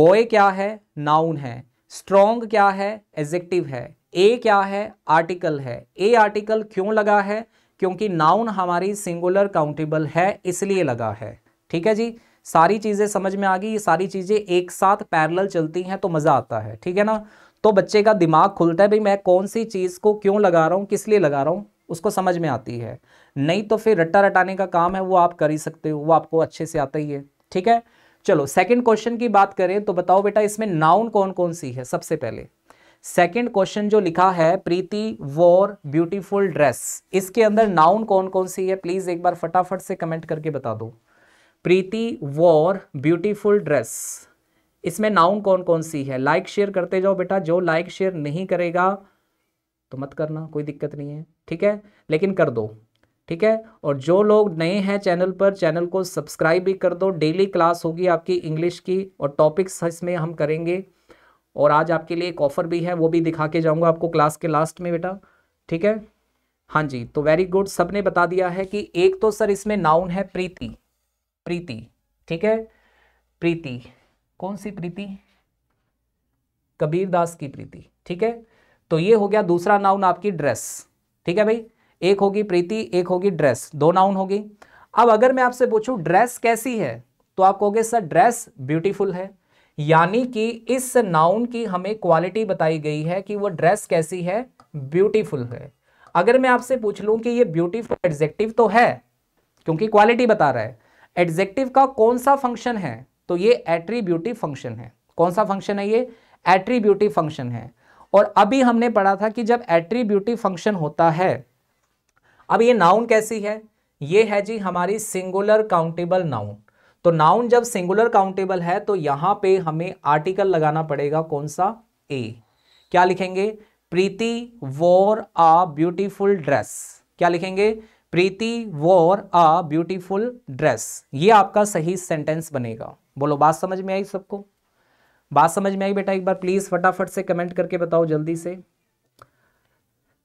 [SPEAKER 1] बॉय क्या है नाउन है स्ट्रॉन्ग क्या है एजेक्टिव है ए क्या है आर्टिकल है ए आर्टिकल क्यों लगा है क्योंकि नाउन हमारी सिंगुलर काउंटेबल है इसलिए लगा है ठीक है जी सारी चीज़ें समझ में आ गई ये सारी चीज़ें एक साथ पैरेलल चलती हैं तो मज़ा आता है ठीक है ना तो बच्चे का दिमाग खुलता है भाई मैं कौन सी चीज़ को क्यों लगा रहा हूँ किस लिए लगा रहा हूँ उसको समझ में आती है नहीं तो फिर रट्टा रटाने का काम है वो आप कर ही सकते हो वो आपको अच्छे से आता ही है ठीक है चलो सेकेंड क्वेश्चन की बात करें तो बताओ बेटा इसमें नाउन कौन कौन सी है सबसे पहले सेकंड क्वेश्चन जो लिखा है प्रीति वॉर ब्यूटीफुल ड्रेस इसके अंदर नाउन कौन कौन सी है प्लीज एक बार फटाफट से कमेंट करके बता दो प्रीति वॉर ब्यूटीफुल ड्रेस इसमें नाउन कौन कौन सी है लाइक like, शेयर करते जाओ बेटा जो लाइक like, शेयर नहीं करेगा तो मत करना कोई दिक्कत नहीं है ठीक है लेकिन कर दो ठीक है और जो लोग नए हैं चैनल पर चैनल को सब्सक्राइब भी कर दो डेली क्लास होगी आपकी इंग्लिश की और टॉपिक्स इसमें हम करेंगे और आज आपके लिए एक ऑफ़र भी है वो भी दिखा के जाऊंगा आपको क्लास के लास्ट में बेटा ठीक है हाँ जी तो वेरी गुड सब ने बता दिया है कि एक तो सर इसमें नाउन है प्रीति प्रीति ठीक है प्रीति कौन सी प्रीति कबीर दास की प्रीति ठीक है तो ये हो गया दूसरा नाउन आपकी ड्रेस ठीक है भाई एक होगी प्रीति एक होगी ड्रेस दो नाउन होगी अब अगर मैं आपसे पूछूं ड्रेस कैसी है तो आप कहोगे सर ड्रेस ब्यूटीफुल है यानी कि इस नाउन की हमें क्वालिटी बताई गई है कि वो ड्रेस कैसी है ब्यूटीफुल है अगर मैं आपसे पूछ लूं कि ये ब्यूटीफुल एडजेक्टिव तो है क्योंकि क्वालिटी बता रहा है एडजेक्टिव का कौन सा फंक्शन है तो ये एट्रीब्यूटिव फंक्शन है कौन सा फंक्शन है ये एट्रीब्यूटिव फंक्शन है और अभी हमने पढ़ा था कि जब एट्रीब्यूटिव फंक्शन होता है अब ये नाउन कैसी है ये है जी हमारी सिंगुलर काउंटेबल नाउन तो नाउन जब सिंगुलर काउंटेबल है तो यहां पे हमें आर्टिकल लगाना पड़ेगा कौन सा ए क्या लिखेंगे Preeti wore a beautiful dress क्या लिखेंगे प्रीति वोर आ ब्यूटीफुल ड्रेस ये आपका सही सेंटेंस बनेगा बोलो बात समझ में आई सबको बात समझ में आई बेटा एक बार प्लीज फटाफट से कमेंट करके बताओ जल्दी से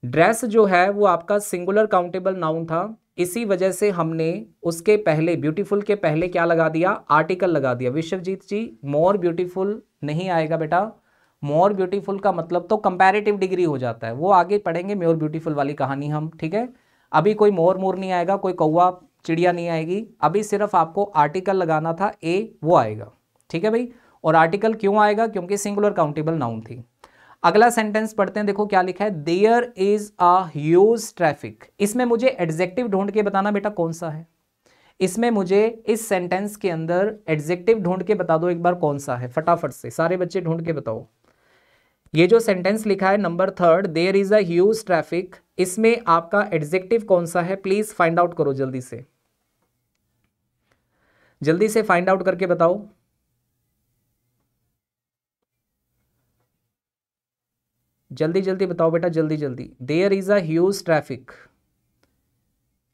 [SPEAKER 1] ड्रेस जो है वो आपका सिंगुलर काउंटेबल नाउन था इसी वजह से हमने उसके पहले ब्यूटीफुल के पहले क्या लगा दिया आर्टिकल लगा दिया विश्वजीत जी मोर ब्यूटीफुल नहीं आएगा बेटा मोर ब्यूटीफुल का मतलब तो कंपेरेटिव डिग्री हो जाता है वो आगे पढ़ेंगे मोर ब्यूटीफुल वाली कहानी हम ठीक है अभी कोई मोर मोर नहीं आएगा कोई कौआ चिड़िया नहीं आएगी अभी सिर्फ आपको आर्टिकल लगाना था ए वो आएगा ठीक है भाई और आर्टिकल क्यों आएगा क्योंकि सिंगुलर काउंटेबल नाउन थी अगला सेंटेंस पढ़ते हैं देखो क्या लिखा है देयर इज अज ट्रैफिक इसमें मुझे एडजेक्टिव ढूंढ के बताना बेटा कौन सा है इसमें मुझे इस सेंटेंस के अंदर एडजेक्टिव ढूंढ के बता दो एक बार कौन सा है फटाफट से सारे बच्चे ढूंढ के बताओ ये जो सेंटेंस लिखा है number third there is huge traffic इसमें आपका एडजेक्टिव कौन सा है प्लीज फाइंड आउट करो जल्दी से जल्दी से फाइंड आउट करके बताओ जल्दी जल्दी बताओ बेटा जल्दी जल्दी there is huge traffic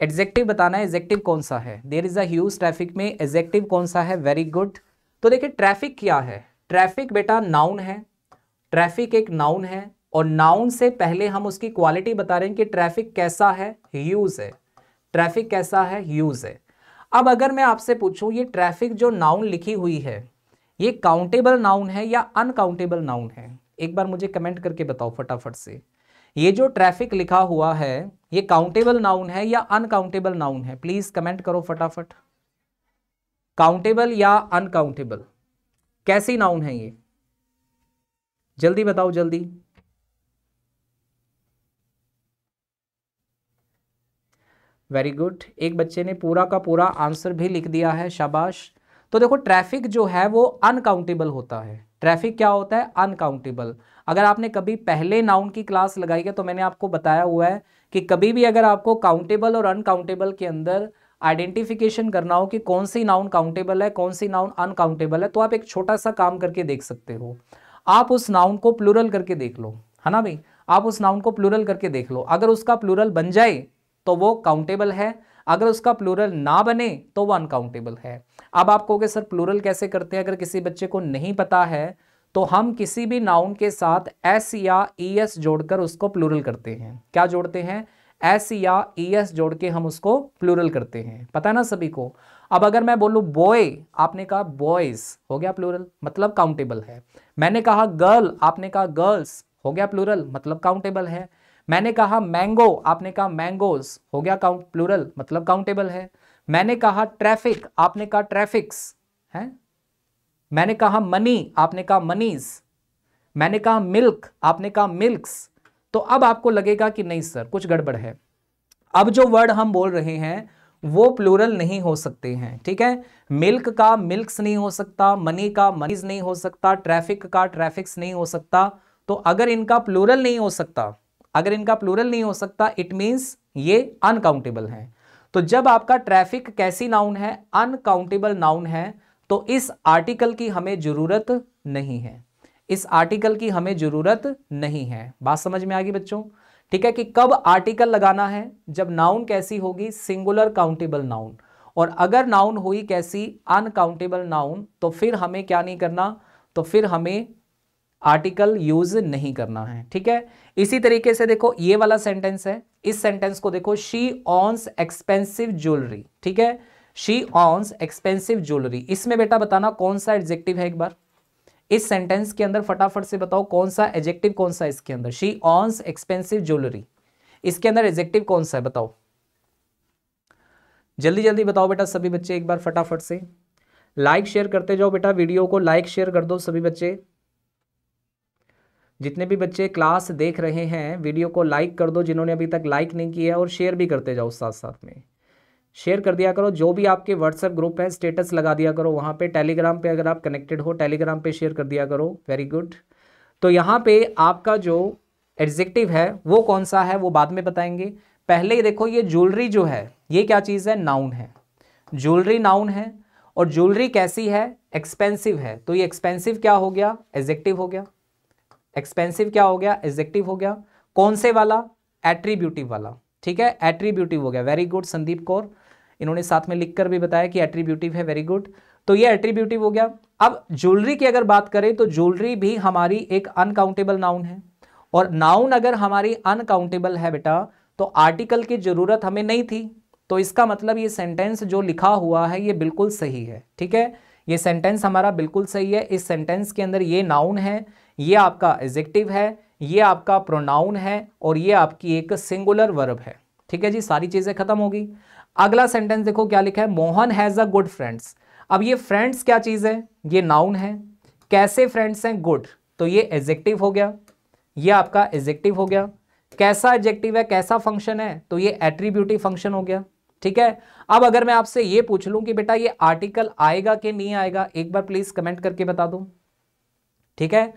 [SPEAKER 1] adjective बताना है एग्जेक्टिव कौन सा है देयर इज़ अज ट्रैफिक में एग्जेक्टिव कौन सा है वेरी गुड तो देखिए ट्रैफिक क्या है ट्रैफिक बेटा नाउन है ट्रैफिक एक नाउन है और नाउन से पहले हम उसकी क्वालिटी बता रहे हैं कि ट्रैफिक कैसा है ह्यूज है ट्रैफिक कैसा है ह्यूज है अब अगर मैं आपसे पूछूं ये ट्रैफिक जो नाउन लिखी हुई है ये काउंटेबल नाउन है या अनकाउंटेबल नाउन है एक बार मुझे कमेंट करके बताओ फटाफट से ये जो ट्रैफिक लिखा हुआ है ये काउंटेबल नाउन है या अनकाउंटेबल नाउन है प्लीज कमेंट करो फटाफट काउंटेबल या अनकाउंटेबल कैसी नाउन है ये जल्दी बताओ जल्दी वेरी गुड एक बच्चे ने पूरा का पूरा आंसर भी लिख दिया है शाबाश तो देखो ट्रैफिक जो है वो अनकाउंटेबल होता है ट्रैफिक क्या होता है अनकाउंटेबल अगर आपने कभी पहले नाउन की क्लास लगाई है तो मैंने आपको बताया हुआ है कि कभी भी अगर आपको काउंटेबल और अनकाउंटेबल के अंदर आइडेंटिफिकेशन करना हो कि कौन सी नाउन काउंटेबल है कौन सी नाउन अनकाउंटेबल है तो आप एक छोटा सा काम करके देख सकते हो आप उस नाउन को प्लूरल करके देख लो है ना भाई आप उस नाउन को प्लूरल करके देख लो अगर उसका प्लूरल बन जाए तो वो काउंटेबल है अगर उसका प्लूरल ना बने तो वो अनकाउंटेबल है अब आप कहोगे सर प्लूरल कैसे करते हैं अगर किसी बच्चे को नहीं पता है तो हम किसी भी नाउन के साथ एस या ई एस जोड़कर उसको प्लूरल करते हैं क्या जोड़ते हैं एस या ई एस जोड़ के हम उसको प्लूरल करते हैं पता है ना सभी को अब अगर मैं बोलूँ बॉय आपने कहा बॉयज़ हो गया प्लूरल मतलब काउंटेबल है मैंने कहा गर्ल आपने कहा गर्ल्स हो गया प्लूरल मतलब काउंटेबल है मैंने कहा मैंगो आपने कहा मैंगोज हो गया काउंट प्लूरल मतलब काउंटेबल है मैंने कहा ट्रैफिक आपने कहा ट्रैफिक्स है मैंने कहा मनी आपने कहा मनीज मैंने कहा मिल्क आपने कहा मिल्क्स तो अब आपको लगेगा कि नहीं सर कुछ गड़बड़ है अब जो वर्ड हम बोल रहे हैं वो प्लूरल नहीं हो सकते हैं ठीक है मिल्क का मिल्क्स नहीं हो सकता मनी का मनीज नहीं हो सकता ट्रैफिक का ट्रैफिक्स नहीं हो सकता तो अगर इनका प्लूरल नहीं हो सकता अगर इनका प्लूरल नहीं हो सकता इट मीन्स ये अनकाउंटेबल हैं तो जब आपका ट्रैफिक कैसी नाउन है अनकाउंटेबल नाउन है तो इस आर्टिकल की हमें ज़रूरत नहीं है इस आर्टिकल की हमें ज़रूरत नहीं है बात समझ में आ गई बच्चों ठीक है कि कब आर्टिकल लगाना है जब नाउन कैसी होगी सिंगुलर काउंटेबल नाउन और अगर नाउन हुई कैसी अनकाउंटेबल नाउन तो फिर हमें क्या नहीं करना तो फिर हमें आर्टिकल यूज नहीं करना है ठीक है इसी तरीके से देखो ये वाला सेंटेंस है इस सेंटेंस को देखो शी ऑन्स एक्सपेंसिव ज्वेलरी ठीक है शी ऑन्स एक्सपेंसिव ज्वेलरी इसमें बेटा बताना कौन सा एडजेक्टिव है एक बार इस सेंटेंस के अंदर फटाफट से बताओ कौन सा एडजेक्टिव कौन सा इसके अंदर शी ऑन्स एक्सपेंसिव ज्वेलरी इसके अंदर एडजेक्टिव कौन सा है बताओ जल्दी जल्दी बताओ बेटा सभी बच्चे एक बार फटाफट से लाइक शेयर करते जाओ बेटा वीडियो को लाइक शेयर कर दो सभी बच्चे जितने भी बच्चे क्लास देख रहे हैं वीडियो को लाइक कर दो जिन्होंने अभी तक लाइक नहीं किया है और शेयर भी करते जाओ साथ साथ में शेयर कर दिया करो जो भी आपके व्हाट्सएप ग्रुप है स्टेटस लगा दिया करो वहाँ पे टेलीग्राम पे अगर आप कनेक्टेड हो टेलीग्राम पे शेयर कर दिया करो वेरी गुड तो यहाँ पे आपका जो एडजेक्टिव है वो कौन सा है वो बाद में बताएंगे पहले ही देखो ये ज्वेलरी जो है ये क्या चीज़ है नाउन है ज्वेलरी नाउन है और ज्वेलरी कैसी है एक्सपेंसिव है तो ये एक्सपेंसिव क्या हो गया एडजेक्टिव हो गया एक्सपेंसिव क्या हो गया एग्जेक्टिव हो गया कौन से वाला एट्रीब्यूटिव वाला ठीक है एट्रीब्यूटिव हो गया वेरी गुड संदीप कौर इन्होंने साथ में लिखकर भी बताया कि एट्रीब्यूटिव है वेरी गुड तो ये एट्रीब्यूटिव हो गया अब ज्वेलरी की अगर बात करें तो ज्वेलरी भी हमारी एक अनकाउंटेबल नाउन है और नाउन अगर हमारी अनकाउंटेबल है बेटा तो आर्टिकल की ज़रूरत हमें नहीं थी तो इसका मतलब ये सेंटेंस जो लिखा हुआ है ये बिल्कुल सही है ठीक है ये सेंटेंस हमारा बिल्कुल सही है इस सेंटेंस के अंदर ये नाउन है ये आपका एजेक्टिव है ये आपका प्रोनाउन है और ये आपकी एक सिंगुलर वर्ब है ठीक है जी सारी चीज़ें खत्म होगी अगला सेंटेंस देखो क्या लिखा है Mohan has a good friends अब ये फ्रेंड्स क्या चीज़ है ये नाउन है कैसे फ्रेंड्स हैं गुड तो ये एजेक्टिव हो गया ये आपका एजेक्टिव हो गया कैसा एजेक्टिव है कैसा फंक्शन है तो ये एट्रीब्यूटिव फंक्शन हो गया ठीक है अब अगर मैं आपसे ये पूछ लूं कि बेटा ये आर्टिकल आएगा कि नहीं आएगा एक बार प्लीज कमेंट करके बता दो ठीक है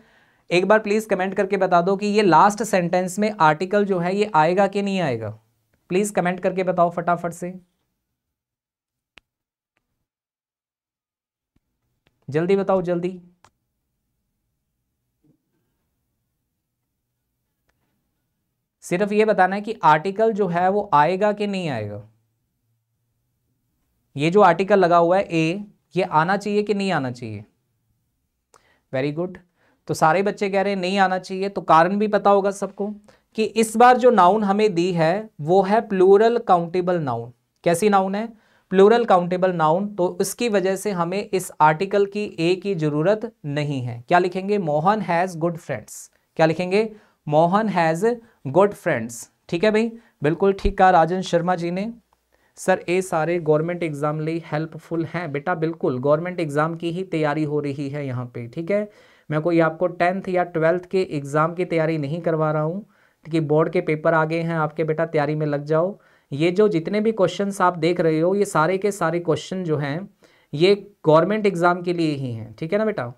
[SPEAKER 1] एक बार प्लीज़ कमेंट करके बता दो कि ये लास्ट सेंटेंस में आर्टिकल जो है ये आएगा कि नहीं आएगा प्लीज़ कमेंट करके बताओ फटाफट से जल्दी बताओ जल्दी सिर्फ ये बताना है कि आर्टिकल जो है वो आएगा कि नहीं आएगा ये जो आर्टिकल लगा हुआ है ए ये आना चाहिए कि नहीं आना चाहिए वेरी गुड तो सारे बच्चे कह रहे हैं नहीं आना चाहिए तो कारण भी पता होगा सबको कि इस बार जो नाउन हमें दी है वो है प्लूरल काउंटेबल नाउन कैसी नाउन है प्लूरल काउंटेबल नाउन तो उसकी वजह से हमें इस आर्टिकल की ए की जरूरत नहीं है क्या लिखेंगे मोहन हैज़ गुड फ्रेंड्स क्या लिखेंगे मोहन हैज़ गुड फ्रेंड्स ठीक है भाई बिल्कुल ठीक कहा राजन शर्मा जी ने सर ये सारे गवर्नमेंट एग्ज़ाम लिए हेल्पफुल हैं बेटा बिल्कुल गवर्नमेंट एग्ज़ाम की ही तैयारी हो रही है यहाँ पे ठीक है मैं कोई आपको टेंथ या ट्वेल्थ के एग्ज़ाम की तैयारी नहीं करवा रहा हूँ कि बोर्ड के पेपर आ गए हैं आपके बेटा तैयारी में लग जाओ ये जो जितने भी क्वेश्चन आप देख रहे हो ये सारे के सारे क्वेश्चन जो हैं ये गवर्नमेंट एग्ज़ाम के लिए ही हैं ठीक है ना बेटा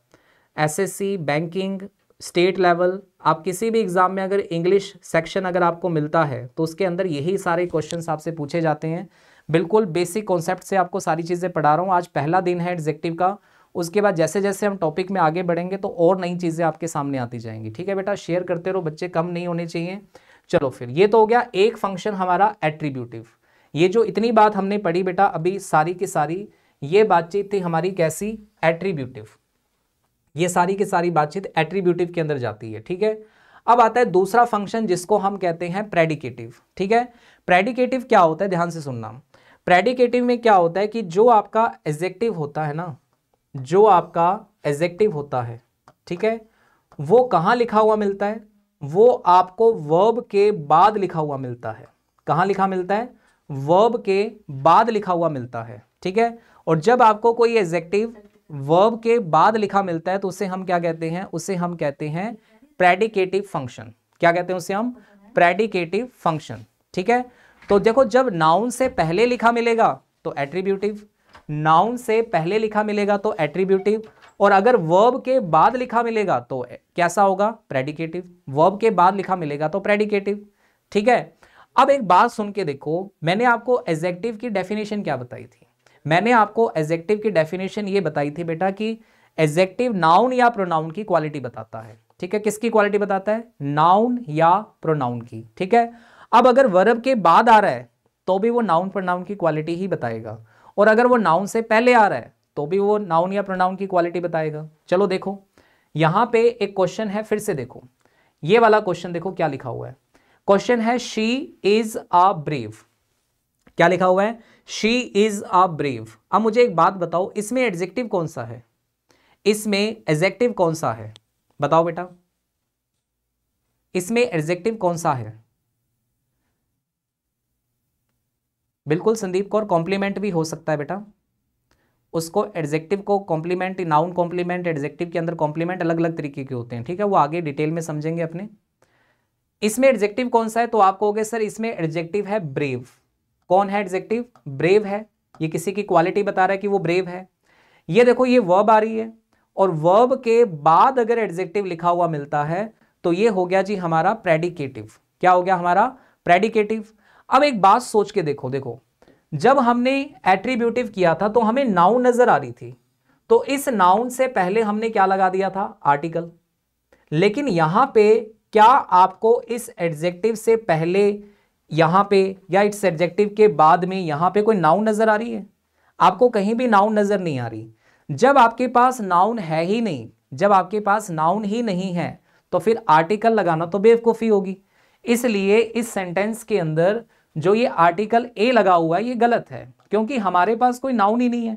[SPEAKER 1] एसएससी बैंकिंग स्टेट लेवल आप किसी भी एग्ज़ाम में अगर इंग्लिश सेक्शन अगर आपको मिलता है तो उसके अंदर यही सारे क्वेश्चन आपसे पूछे जाते हैं बिल्कुल बेसिक कॉन्सेप्ट से आपको सारी चीज़ें पढ़ा रहा हूँ आज पहला दिन है एग्जेक्टिव का उसके बाद जैसे जैसे हम टॉपिक में आगे बढ़ेंगे तो और नई चीज़ें आपके सामने आती जाएंगी ठीक है बेटा शेयर करते रहो बच्चे कम नहीं होने चाहिए चलो फिर ये तो हो गया एक फंक्शन हमारा एट्रीब्यूटिव ये जो इतनी बात हमने पढ़ी बेटा अभी सारी की सारी ये बातचीत थी हमारी कैसी एट्रीब्यूटिव ये सारी की सारी बातचीत एट्रीब्यूटिव के अंदर जाती है ठीक है अब आता है दूसरा फंक्शन जिसको हम कहते हैं प्रेडिकेटिव ठीक है प्रेडिकेटिव क्या होता है ध्यान से सुनना प्रेडिकेटिव में क्या होता है कि जो आपका एग्जेक्टिव होता है ना जो आपका एजेक्टिव होता है ठीक है वो कहाँ लिखा हुआ मिलता है वो आपको वर्ब के बाद लिखा हुआ मिलता है कहाँ लिखा मिलता है वर्ब के बाद लिखा हुआ मिलता है ठीक है और जब आपको कोई एजेक्टिव वर्ब के बाद लिखा मिलता है तो उसे हम क्या कहते हैं उसे हम कहते हैं प्रेडिकेटिव फंक्शन क्या कहते हैं उसे हम प्रेडिकेटिव फंक्शन ठीक है तो देखो जब नाउन से पहले लिखा मिलेगा तो एट्रीब्यूटिव नाउन से पहले लिखा मिलेगा तो एट्रीब्यूटिव और अगर वर्ब के बाद लिखा मिलेगा तो कैसा होगा प्रेडिकेटिव वर्ब के बाद लिखा मिलेगा तो प्रेडिकेटिव ठीक है अब एक बात सुन के देखो मैंने आपको एजेक्टिव की डेफिनेशन क्या बताई थी मैंने आपको एजेक्टिव की डेफिनेशन ये बताई थी बेटा कि एजेक्टिव नाउन या प्रोनाउन की क्वालिटी बताता है ठीक है किसकी क्वालिटी बताता है नाउन या प्रोनाउन की ठीक है अब अगर वर्ब के बाद आ रहा है तो भी वो नाउन प्रोनाउन की क्वालिटी ही बताएगा और अगर वो नाउन से पहले आ रहा है तो भी वो नाउन या प्रोनाउन की क्वालिटी बताएगा चलो देखो यहां पे एक क्वेश्चन है फिर से देखो ये वाला क्वेश्चन देखो क्या लिखा हुआ है क्वेश्चन है शी इज अ ब्रेव क्या लिखा हुआ है शी इज अ ब्रेव अब मुझे एक बात बताओ इसमें एडजेक्टिव कौन सा है इसमें एडजेक्टिव कौन सा है बताओ बेटा इसमें एडजेक्टिव कौन सा है बिल्कुल संदीप कौर कॉम्प्लीमेंट भी हो सकता है बेटा उसको एडजेक्टिव को कॉम्प्लीमेंट नाउन कॉम्प्लीमेंट एडजेक्टिव के अंदर कॉम्प्लीमेंट अलग अलग तरीके के होते हैं ठीक है वो आगे डिटेल में समझेंगे अपने इसमें एडजेक्टिव कौन सा है तो आप कहोगे सर इसमें एडजेक्टिव है ब्रेव कौन है एडजेक्टिव ब्रेव है ये किसी की क्वालिटी बता रहा है कि वो ब्रेव है ये देखो ये वर्ब आ रही है और वर्ब के बाद अगर एडजेक्टिव लिखा हुआ मिलता है तो ये हो गया जी हमारा प्रेडिकेटिव क्या हो गया हमारा प्रेडिकेटिव अब एक बात सोच के देखो देखो जब हमने एट्रीब्यूटिव किया था तो हमें नाउन नजर आ रही थी तो इस नाउन से पहले हमने क्या लगा दिया था आर्टिकल लेकिन यहां पे क्या आपको इस एडजेक्टिव से पहले यहां पे या इट्स एडजेक्टिव के बाद में यहां पे कोई नाउन नजर आ रही है आपको कहीं भी नाउन नजर नहीं आ रही जब आपके पास नाउन है ही नहीं जब आपके पास नाउन ही नहीं है तो फिर आर्टिकल लगाना तो बेवकूफ़ी होगी इसलिए इस सेंटेंस के अंदर जो ये आर्टिकल ए लगा हुआ है ये गलत है क्योंकि हमारे पास कोई नाउन ही नहीं है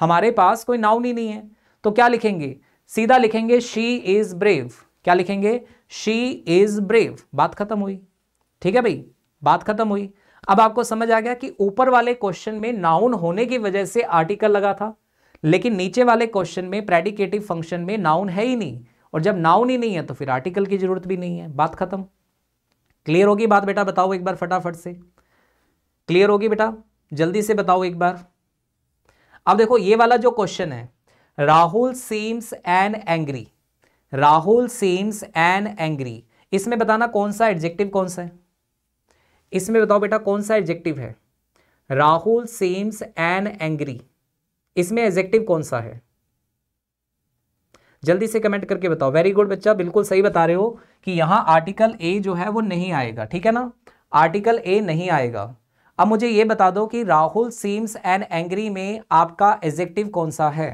[SPEAKER 1] हमारे पास कोई नाउन ही नहीं है तो क्या लिखेंगे सीधा लिखेंगे शी इज ब्रेव क्या लिखेंगे शी इज ब्रेव बात खत्म हुई ठीक है भाई बात खत्म हुई अब आपको समझ आ गया कि ऊपर वाले क्वेश्चन में नाउन होने की वजह से आर्टिकल लगा था लेकिन नीचे वाले क्वेश्चन में प्रेडिकेटिव फंक्शन में नाउन है ही नहीं और जब नाउन ही नहीं है तो फिर आर्टिकल की जरूरत भी नहीं है बात खत्म क्लियर होगी बात बेटा बताओ एक बार फटाफट से क्लियर होगी बेटा जल्दी से बताओ एक बार अब देखो ये वाला जो क्वेश्चन है Rahul seems an angry Rahul seems an angry इसमें बताना कौन सा एडजेक्टिव कौन सा है इसमें बताओ बेटा कौन सा एडजेक्टिव है राहुल सीम्स एन एंग्री इसमें एडजेक्टिव कौन सा है जल्दी से कमेंट करके बताओ वेरी गुड बच्चा बिल्कुल सही बता रहे हो कि यहाँ आर्टिकल ए जो है वो नहीं आएगा ठीक है ना आर्टिकल ए नहीं आएगा अब मुझे ये बता दो कि राहुल सीम्स एंड एंग्री में आपका एजेक्टिव कौन सा है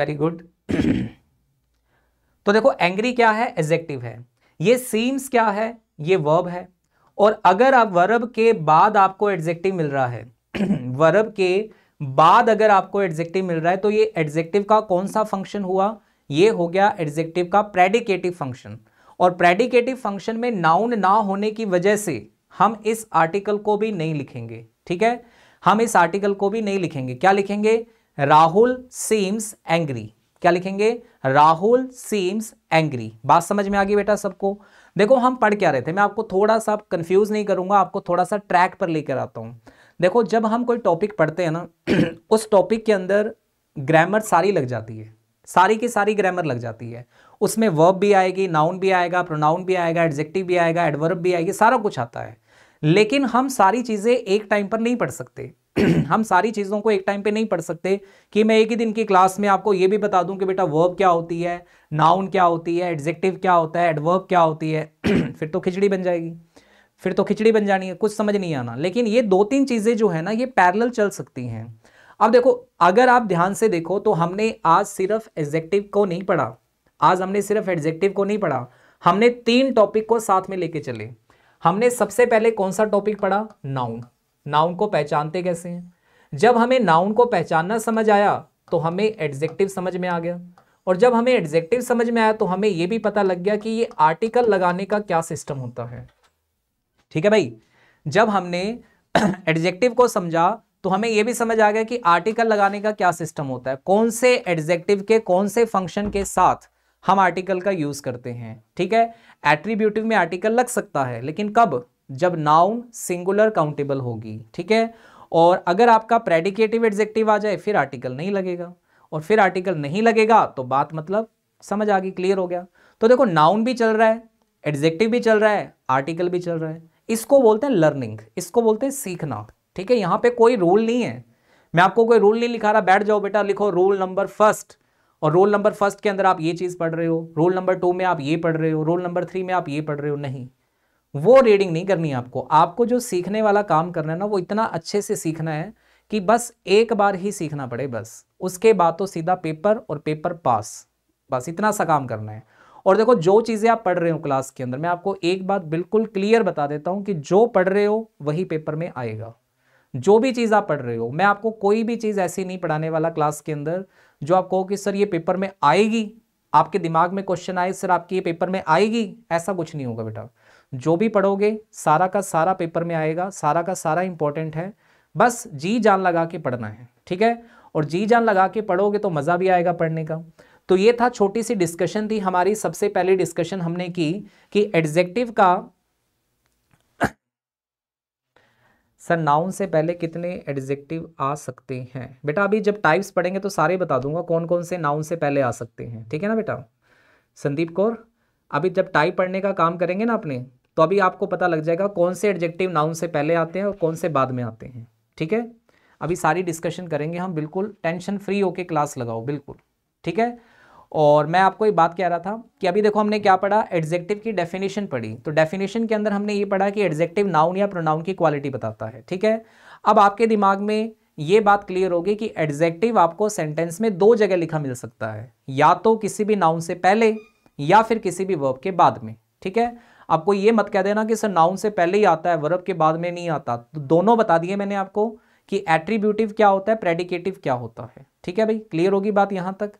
[SPEAKER 1] वेरी गुड तो देखो एंग्री क्या है एजेक्टिव है ये सीम्स क्या है ये वर्ब है और अगर आप वर्ब के बाद आपको एडजेक्टिव मिल रहा है वर्ब के बाद अगर आपको एडजेक्टिव मिल रहा है तो ये एडजेक्टिव का कौन सा फंक्शन हुआ ये हो गया एडजेक्टिव का प्रेडिकेटिव फंक्शन और प्रेडिकेटिव फंक्शन में नाउन ना होने की वजह से हम इस आर्टिकल को भी नहीं लिखेंगे ठीक है हम इस आर्टिकल को भी नहीं लिखेंगे क्या लिखेंगे राहुल सीम्स एंग्री क्या लिखेंगे राहुल सीम्स एंग्री बात समझ में आ गई बेटा सबको देखो हम पढ़ क्या रहे थे मैं आपको थोड़ा सा कंफ्यूज नहीं करूंगा आपको थोड़ा सा ट्रैक पर लेकर आता हूं देखो जब हम कोई टॉपिक पढ़ते हैं ना उस टॉपिक के अंदर ग्रामर सारी लग जाती है सारी की सारी ग्रामर लग जाती है उसमें वर्ब भी आएगी नाउन भी आएगा प्रोनाउन भी आएगा एडजेक्टिव भी आएगा एडवर्ब भी आएगी सारा कुछ आता है लेकिन हम सारी चीज़ें एक टाइम पर नहीं पढ़ सकते हम सारी चीज़ों को एक टाइम पे नहीं पढ़ सकते कि मैं एक ही दिन की क्लास में आपको ये भी बता दूं कि बेटा वर्ब क्या होती है नाउन क्या होती है एडजेक्टिव क्या होता है एडवर्ब क्या होती है फिर तो खिचड़ी बन जाएगी फिर तो खिचड़ी बन जानी है कुछ समझ नहीं आना लेकिन ये दो तीन चीज़ें जो है ना ये पैरल चल सकती हैं अब देखो अगर आप ध्यान से देखो तो हमने आज सिर्फ एग्जेक्टिव को नहीं पढ़ा आज हमने सिर्फ एग्जेक्टिव को नहीं पढ़ा हमने तीन टॉपिक को साथ में लेके चले हमने सबसे पहले कौन सा टॉपिक पढ़ा नाउन नाउन को पहचानते कैसे हैं जब हमें नाउन को पहचानना समझ आया तो हमें एडजेक्टिव समझ में आ गया और जब हमें एडजेक्टिव समझ में आया तो हमें ये भी पता लग गया कि ये आर्टिकल लगाने का क्या सिस्टम होता है ठीक है भाई जब हमने एडजेक्टिव को समझा तो हमें यह भी समझ आ गया कि आर्टिकल लगाने का क्या सिस्टम होता है कौन से एडजेक्टिव के कौन से फंक्शन के साथ हम आर्टिकल का यूज करते हैं ठीक है एट्रीब्यूटिव में आर्टिकल लग सकता है लेकिन कब जब नाउन सिंगुलर काउंटेबल होगी ठीक है और अगर आपका प्रेडिकेटिव एडजेक्टिव आ जाए फिर आर्टिकल नहीं लगेगा और फिर आर्टिकल नहीं लगेगा तो बात मतलब समझ आ गई क्लियर हो गया तो देखो नाउन भी चल रहा है एडजेक्टिव भी चल रहा है आर्टिकल भी चल रहा है इसको बोलते हैं लर्निंग इसको बोलते हैं सीखना ठीक है यहां पे कोई रूल नहीं है मैं आपको कोई रूल नहीं लिखा रहा बैठ जाओ बेटा लिखो रूल नंबर फर्स्ट और रोल नंबर फर्स्ट के अंदर आप ये चीज़ पढ़ रहे हो रोल नंबर टू में आप ये पढ़ रहे हो रोल नंबर थ्री में आप ये पढ़ रहे हो नहीं वो रीडिंग नहीं करनी आपको आपको जो सीखने वाला काम करना है ना वो इतना अच्छे से सीखना है कि बस एक बार ही सीखना पड़े बस उसके बाद तो सीधा पेपर और पेपर पास बस इतना सा काम करना है और देखो जो चीज़ें आप पढ़ रहे हो क्लास के अंदर मैं आपको एक बात बिल्कुल क्लियर बता देता हूं कि जो पढ़ रहे हो वही पेपर में आएगा जो भी चीज़ आप पढ़ रहे हो मैं आपको कोई भी चीज़ ऐसी नहीं पढ़ाने वाला क्लास के अंदर जो आप कहो कि सर ये पेपर में आएगी आपके दिमाग में क्वेश्चन आए सर आपकी ये पेपर में आएगी ऐसा कुछ नहीं होगा बेटा जो भी पढ़ोगे सारा का सारा पेपर में आएगा सारा का सारा इंपॉर्टेंट है बस जी जान लगा के पढ़ना है ठीक है और जी जान लगा के पढ़ोगे तो मज़ा भी आएगा पढ़ने का तो ये था छोटी सी डिस्कशन थी हमारी सबसे पहले डिस्कशन हमने की कि एडजेक्टिव का सर नाउन से पहले कितने एडजेक्टिव आ सकते हैं बेटा अभी जब टाइप्स पढ़ेंगे तो सारे बता दूंगा कौन कौन से नाउन से पहले आ सकते हैं ठीक है ना बेटा संदीप कौर अभी जब टाइप पढ़ने का काम करेंगे ना अपने तो अभी आपको पता लग जाएगा कौन से एडजेक्टिव नाउन से पहले आते हैं और कौन से बाद में आते हैं ठीक है अभी सारी डिस्कशन करेंगे हम बिल्कुल टेंशन फ्री होके क्लास लगाओ बिल्कुल ठीक है और मैं आपको ये बात कह रहा था कि अभी देखो हमने क्या पढ़ा एडजेक्टिव की डेफिनेशन पढ़ी तो डेफिनेशन के अंदर हमने ये पढ़ा कि एडजेक्टिव नाउन या प्रोनाउन की क्वालिटी बताता है ठीक है अब आपके दिमाग में ये बात क्लियर होगी कि एडजेक्टिव आपको सेंटेंस में दो जगह लिखा मिल सकता है या तो किसी भी नाउन से पहले या फिर किसी भी वर्ब के बाद में ठीक है आपको ये मत कह देना कि सर नाउन से पहले ही आता है वर्ब के बाद में नहीं आता तो दोनों बता दिए मैंने आपको कि एट्रीब्यूटिव क्या होता है प्रेडिकेटिव क्या होता है ठीक है भाई क्लियर होगी बात यहाँ तक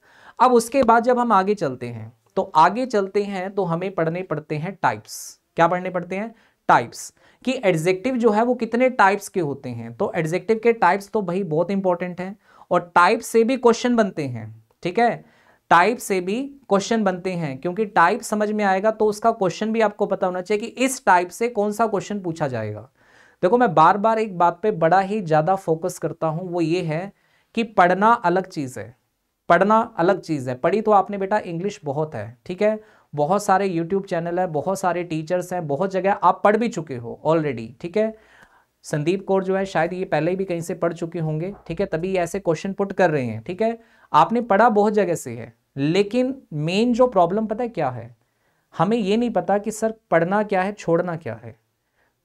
[SPEAKER 1] अब उसके बाद जब हम आगे चलते हैं तो आगे चलते हैं तो हमें पढ़ने पड़ते हैं टाइप्स क्या पढ़ने पड़ते हैं टाइप्स कि एडजेक्टिव जो है वो कितने टाइप्स के होते हैं तो एडजेक्टिव के टाइप्स तो भाई बहुत इंपॉर्टेंट हैं और टाइप से भी क्वेश्चन बनते हैं ठीक है टाइप से भी क्वेश्चन बनते हैं क्योंकि टाइप समझ में आएगा तो उसका क्वेश्चन भी आपको पता होना चाहिए कि इस टाइप से कौन सा क्वेश्चन पूछा जाएगा देखो मैं बार बार एक बात पे बड़ा ही ज़्यादा फोकस करता हूं वो ये है कि पढ़ना अलग चीज़ है पढ़ना अलग चीज़ है पढ़ी तो आपने बेटा इंग्लिश बहुत है ठीक है बहुत सारे यूट्यूब चैनल है बहुत सारे टीचर्स हैं बहुत जगह आप पढ़ भी चुके हो ऑलरेडी ठीक है संदीप कौर जो है शायद ये पहले भी कहीं से पढ़ चुके होंगे ठीक है तभी ऐसे क्वेश्चन पुट कर रहे हैं ठीक है आपने पढ़ा बहुत जगह से है लेकिन मेन जो प्रॉब्लम पता है क्या है हमें ये नहीं पता कि सर पढ़ना क्या है छोड़ना क्या है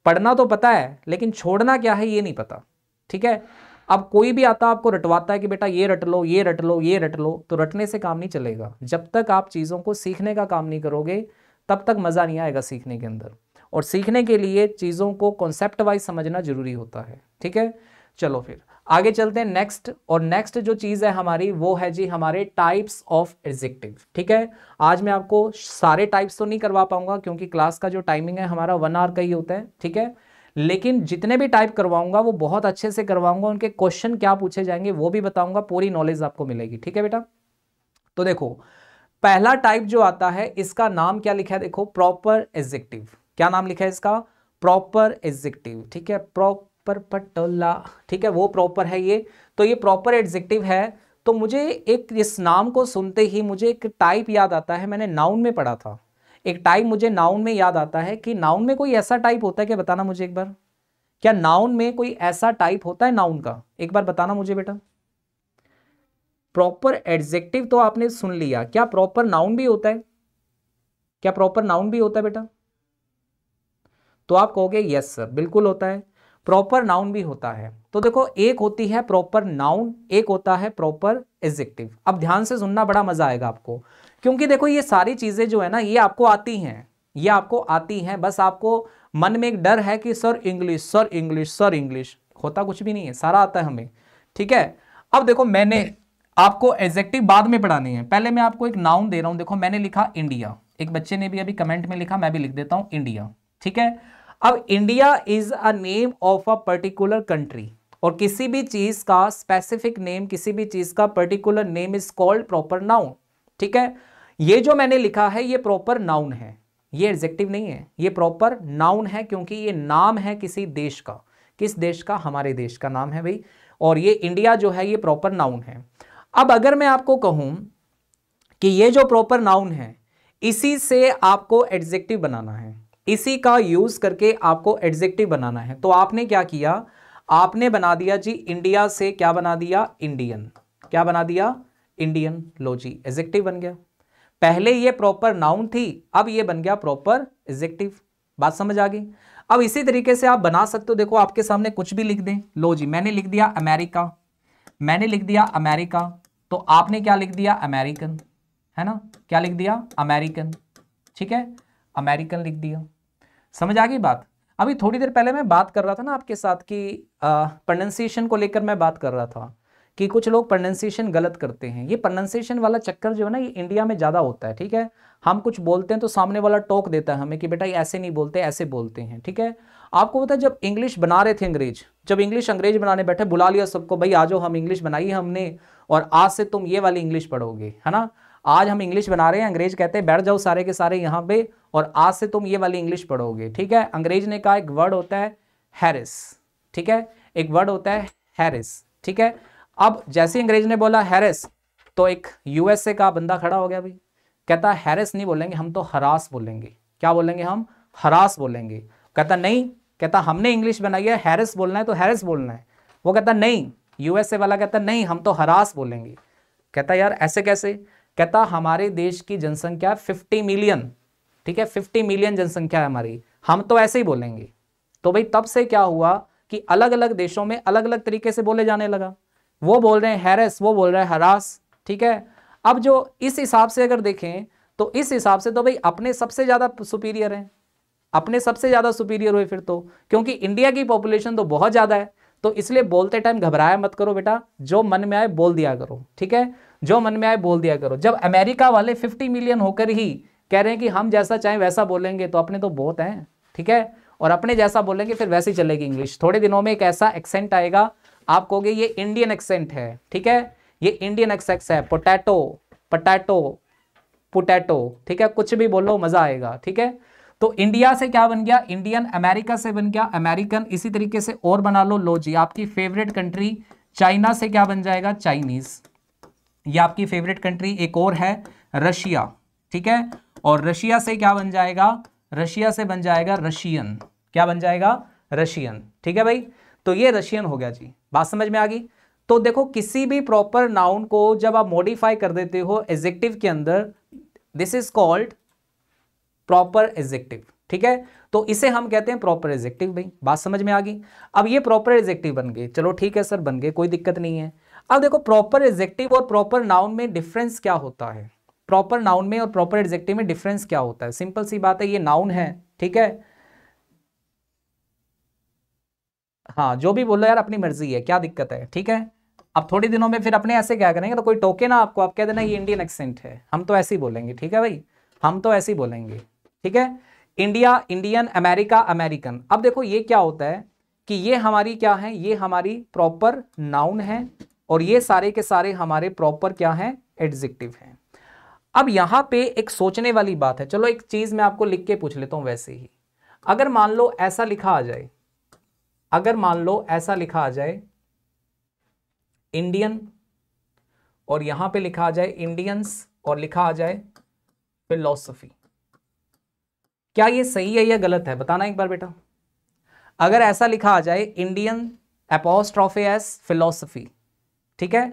[SPEAKER 1] पढ़ना तो पता है लेकिन छोड़ना क्या है ये नहीं पता ठीक है अब कोई भी आता आपको रटवाता है कि बेटा ये रट लो ये रट लो ये रट लो तो रटने से काम नहीं चलेगा जब तक आप चीज़ों को सीखने का काम नहीं करोगे तब तक मज़ा नहीं आएगा सीखने के अंदर और सीखने के लिए चीज़ों को कॉन्सेप्ट वाइज समझना ज़रूरी होता है ठीक है चलो फिर आगे चलते हैं नेक्स्ट और नेक्स्ट जो चीज़ है हमारी वो है जी हमारे टाइप्स ऑफ एडजेक्टिव ठीक है आज मैं आपको सारे टाइप्स तो नहीं करवा पाऊंगा क्योंकि क्लास का जो टाइमिंग है हमारा वन आवर का ही होता है ठीक है लेकिन जितने भी टाइप करवाऊंगा वो बहुत अच्छे से करवाऊंगा उनके क्वेश्चन क्या पूछे जाएंगे वो भी बताऊंगा पूरी नॉलेज आपको मिलेगी ठीक है बेटा तो देखो पहला टाइप जो आता है इसका नाम क्या लिखा है देखो प्रॉपर एजेक्टिव क्या नाम लिखा है इसका प्रॉपर एजेक्टिव ठीक है प्रॉपर पटोला ठीक है वो प्रॉपर है ये तो ये प्रॉपर एग्जेक्टिव है तो मुझे एक इस नाम को सुनते ही मुझे एक टाइप याद आता है मैंने नाउन में पढ़ा था एक टाइप मुझे नाउन में याद आता है कि नाउन में कोई ऐसा टाइप होता है क्या बताना मुझे एक बार क्या नाउन में कोई ऐसा टाइप होता है नाउन का एक बार बताना मुझे बेटा प्रॉपर एडजेक्टिव तो आपने सुन लिया क्या प्रॉपर नाउन भी होता है क्या प्रॉपर नाउन भी होता है बेटा तो आप कहोगे यस सर बिल्कुल होता है प्रॉपर नाउन भी होता है तो देखो एक होती है प्रॉपर नाउन एक होता है प्रॉपर एडजेक्टिव अब ध्यान से सुनना बड़ा मजा आएगा आपको क्योंकि देखो ये सारी चीज़ें जो है ना ये आपको आती हैं ये आपको आती हैं बस आपको मन में एक डर है कि sir English sir English sir English होता कुछ भी नहीं है सारा आता है हमें ठीक है अब देखो मैंने आपको एग्जेक्टिव बाद में पढ़ानी है पहले मैं आपको एक नाउन दे रहा हूं देखो मैंने लिखा इंडिया एक बच्चे ने भी अभी कमेंट में लिखा मैं भी लिख देता हूं इंडिया ठीक है अब India is a name of a particular country और किसी भी चीज का स्पेसिफिक नेम किसी भी चीज का particular name is called proper noun ठीक है ये जो मैंने लिखा है ये प्रॉपर नाउन है ये एडजेक्टिव नहीं है ये प्रॉपर नाउन है क्योंकि ये नाम है किसी देश का किस देश का हमारे देश का नाम है भाई और ये इंडिया जो है ये प्रॉपर नाउन है अब अगर मैं आपको कहूं कि ये जो प्रॉपर नाउन है इसी से आपको एडजेक्टिव बनाना है इसी का यूज करके आपको एडजेक्टिव बनाना है तो आपने क्या किया आपने बना दिया जी इंडिया से क्या बना दिया इंडियन क्या बना दिया इंडियन लो जी एडजेक्टिव बन गया पहले ये प्रॉपर नाउन थी अब ये बन गया प्रॉपर एजेक्टिव बात समझ आ गई अब इसी तरीके से आप बना सकते हो देखो आपके सामने कुछ भी लिख दें लो जी मैंने लिख दिया अमेरिका मैंने लिख दिया अमेरिका तो आपने क्या लिख दिया अमेरिकन है ना क्या लिख दिया अमेरिकन ठीक है अमेरिकन लिख दिया समझ आ गई बात अभी थोड़ी देर पहले मैं बात कर रहा था ना आपके साथ कि प्रोनाउंसिएशन को लेकर मैं बात कर रहा था कि कुछ लोग प्रोनाउंसिएशन गलत करते हैं ये प्रोनाउंसिएशन वाला चक्कर जो है ना ये इंडिया में ज़्यादा होता है ठीक है हम कुछ बोलते हैं तो सामने वाला टोक देता है हमें कि बेटा ऐसे नहीं बोलते ऐसे बोलते हैं ठीक है आपको पता है जब इंग्लिश बना रहे थे अंग्रेज जब इंग्लिश अंग्रेज बनाने बैठे बुला लिया सबको भाई आ जाओ हम इंग्लिश बनाई हमने और आज से तुम ये वाली इंग्लिश पढ़ोगे है ना आज हम इंग्लिश बना रहे हैं अंग्रेज कहते हैं बैठ जाओ सारे के सारे यहाँ पे और आज से तुम ये वाली इंग्लिश पढ़ोगे ठीक है अंग्रेज ने कहा एक वर्ड होता है हैरिस ठीक है एक वर्ड होता है हैरिस ठीक है अब जैसे अंग्रेज ने बोला हैरिस तो एक यूएसए का बंदा खड़ा हो गया भाई कहता हैरिस नहीं बोलेंगे हम तो हरास बोलेंगे क्या बोलेंगे हम हरास बोलेंगे कहता नहीं कहता हमने इंग्लिश बनाई है हैरिस बोलना है तो हैरिस बोलना है वो कहता नहीं यूएसए वाला कहता नहीं हम तो हरास बोलेंगे कहता यार ऐसे कैसे कहता हमारे देश की जनसंख्या फिफ्टी मिलियन ठीक है फिफ्टी मिलियन जनसंख्या है हमारी हम तो ऐसे ही बोलेंगे तो भाई तब से क्या हुआ कि अलग अलग देशों में अलग अलग तरीके से बोले जाने लगा वो बोल रहे हैं हैरस वो बोल रहे हैं हरास ठीक है अब जो इस हिसाब से अगर देखें तो इस हिसाब से तो भाई अपने सबसे ज़्यादा सुपीरियर हैं अपने सबसे ज़्यादा सुपीरियर हुए फिर तो क्योंकि इंडिया की पॉपुलेशन तो बहुत ज़्यादा है तो इसलिए बोलते टाइम घबराया मत करो बेटा जो मन में आए बोल दिया करो ठीक है जो मन में आए बोल दिया करो जब अमेरिका वाले 50 मिलियन होकर ही कह रहे हैं कि हम जैसा चाहें वैसा बोलेंगे तो अपने तो बहुत हैं ठीक है और अपने जैसा बोलेंगे फिर वैसे ही चलेगी इंग्लिश थोड़े दिनों में एक ऐसा एक्सेंट आएगा आप कहोगे ये इंडियन एक्सेंट है ठीक है ये इंडियन एक्सेक्स है पोटैटो पोटैटो पोटैटो ठीक है कुछ भी बोलो मजा आएगा ठीक है तो इंडिया से क्या बन गया इंडियन अमेरिका से बन गया अमेरिकन इसी तरीके से और बना लो लो जी आपकी फेवरेट कंट्री चाइना से क्या बन जाएगा चाइनीज ये आपकी फेवरेट कंट्री एक और है रशिया ठीक है और रशिया से क्या बन जाएगा रशिया से बन जाएगा रशियन क्या बन जाएगा रशियन ठीक है भाई तो ये रशियन हो गया जी बात समझ में आ गई तो देखो किसी भी प्रॉपर नाउन को जब आप मॉडिफाई कर देते हो एजेक्टिव के अंदर this is called proper adjective ठीक है तो इसे हम कहते हैं प्रॉपर एजेक्टिव भाई बात समझ में आ गई अब ये प्रॉपर एजेक्टिव बन गए चलो ठीक है सर बन गए कोई दिक्कत नहीं है अब देखो प्रॉपर एजेक्टिव और प्रॉपर नाउन में डिफरेंस क्या होता है प्रॉपर नाउन में और प्रॉपर एजेक्टिव में डिफरेंस क्या होता है सिंपल सी बात है ये नाउन है ठीक है हाँ जो भी बोलो यार अपनी मर्जी है क्या दिक्कत है ठीक है अब थोड़ी दिनों में फिर अपने ऐसे क्या करेंगे तो कोई टोके ना आपको आप कह देना ये इंडियन एक्सेंट है हम तो ऐसे ही बोलेंगे ठीक है भाई हम तो ऐसे ही बोलेंगे ठीक है इंडिया इंडियन अमेरिका अमेरिकन अब देखो ये क्या होता है कि ये हमारी क्या है ये हमारी प्रॉपर नाउन है और ये सारे के सारे हमारे प्रॉपर क्या है एडजेक्टिव है अब यहां पे एक सोचने वाली बात है चलो एक चीज़ मैं आपको लिख के पूछ लेता हूं वैसे ही अगर मान लो ऐसा लिखा आ जाए अगर मान लो ऐसा लिखा आ जाए इंडियन और यहां पे लिखा आ जाए इंडियंस और लिखा आ जाए फिलोसफी क्या ये सही है या गलत है बताना एक बार बेटा अगर ऐसा लिखा आ जाए इंडियन एपोस्ट्रॉफे एस फिलोसफी ठीक है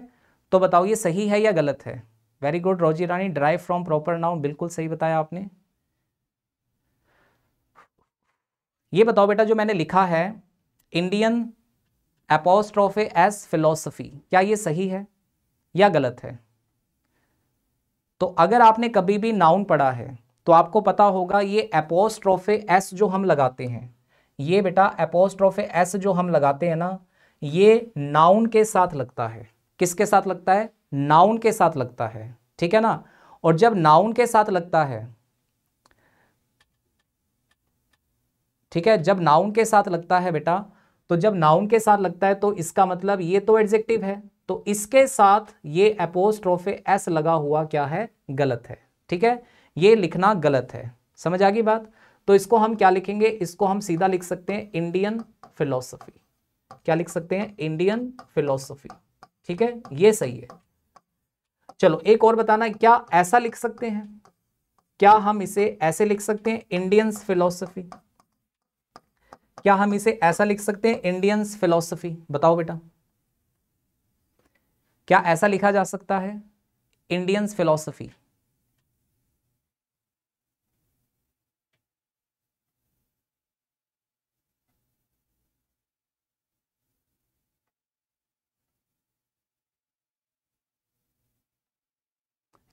[SPEAKER 1] तो बताओ ये सही है या गलत है very good Rosy Rani derive from proper noun बिल्कुल सही बताया आपने ये बताओ बेटा जो मैंने लिखा है इंडियन एपोस्ट्रोफे एस फिलोसफी क्या ये सही है या गलत है तो अगर आपने कभी भी नाउन पढ़ा है तो आपको पता होगा ये एपोस्ट्रोफे एस जो हम लगाते हैं ये बेटा एपोस्ट्रोफे एस जो हम लगाते हैं ना ये नाउन के साथ लगता है किसके साथ लगता है नाउन के साथ लगता है ठीक है ना और जब नाउन के साथ लगता है ठीक है जब नाउन के साथ लगता है बेटा तो जब नाउन के साथ लगता है तो इसका मतलब ये तो एडजेक्टिव है तो इसके साथ ये एपोस्ट्रोफे एस लगा हुआ क्या है गलत है ठीक है ये लिखना गलत है समझ आ गई बात तो इसको हम क्या लिखेंगे इसको हम सीधा लिख सकते हैं इंडियन फिलोसफी क्या लिख सकते हैं इंडियन फिलोसफी ठीक है ये सही है चलो एक और बताना क्या ऐसा लिख सकते हैं क्या हम इसे ऐसे लिख सकते हैं इंडियन फिलोसफी क्या हम इसे ऐसा लिख सकते हैं इंडियंस फिलोसफी बताओ बेटा क्या ऐसा लिखा जा सकता है इंडियंस फिलोसफी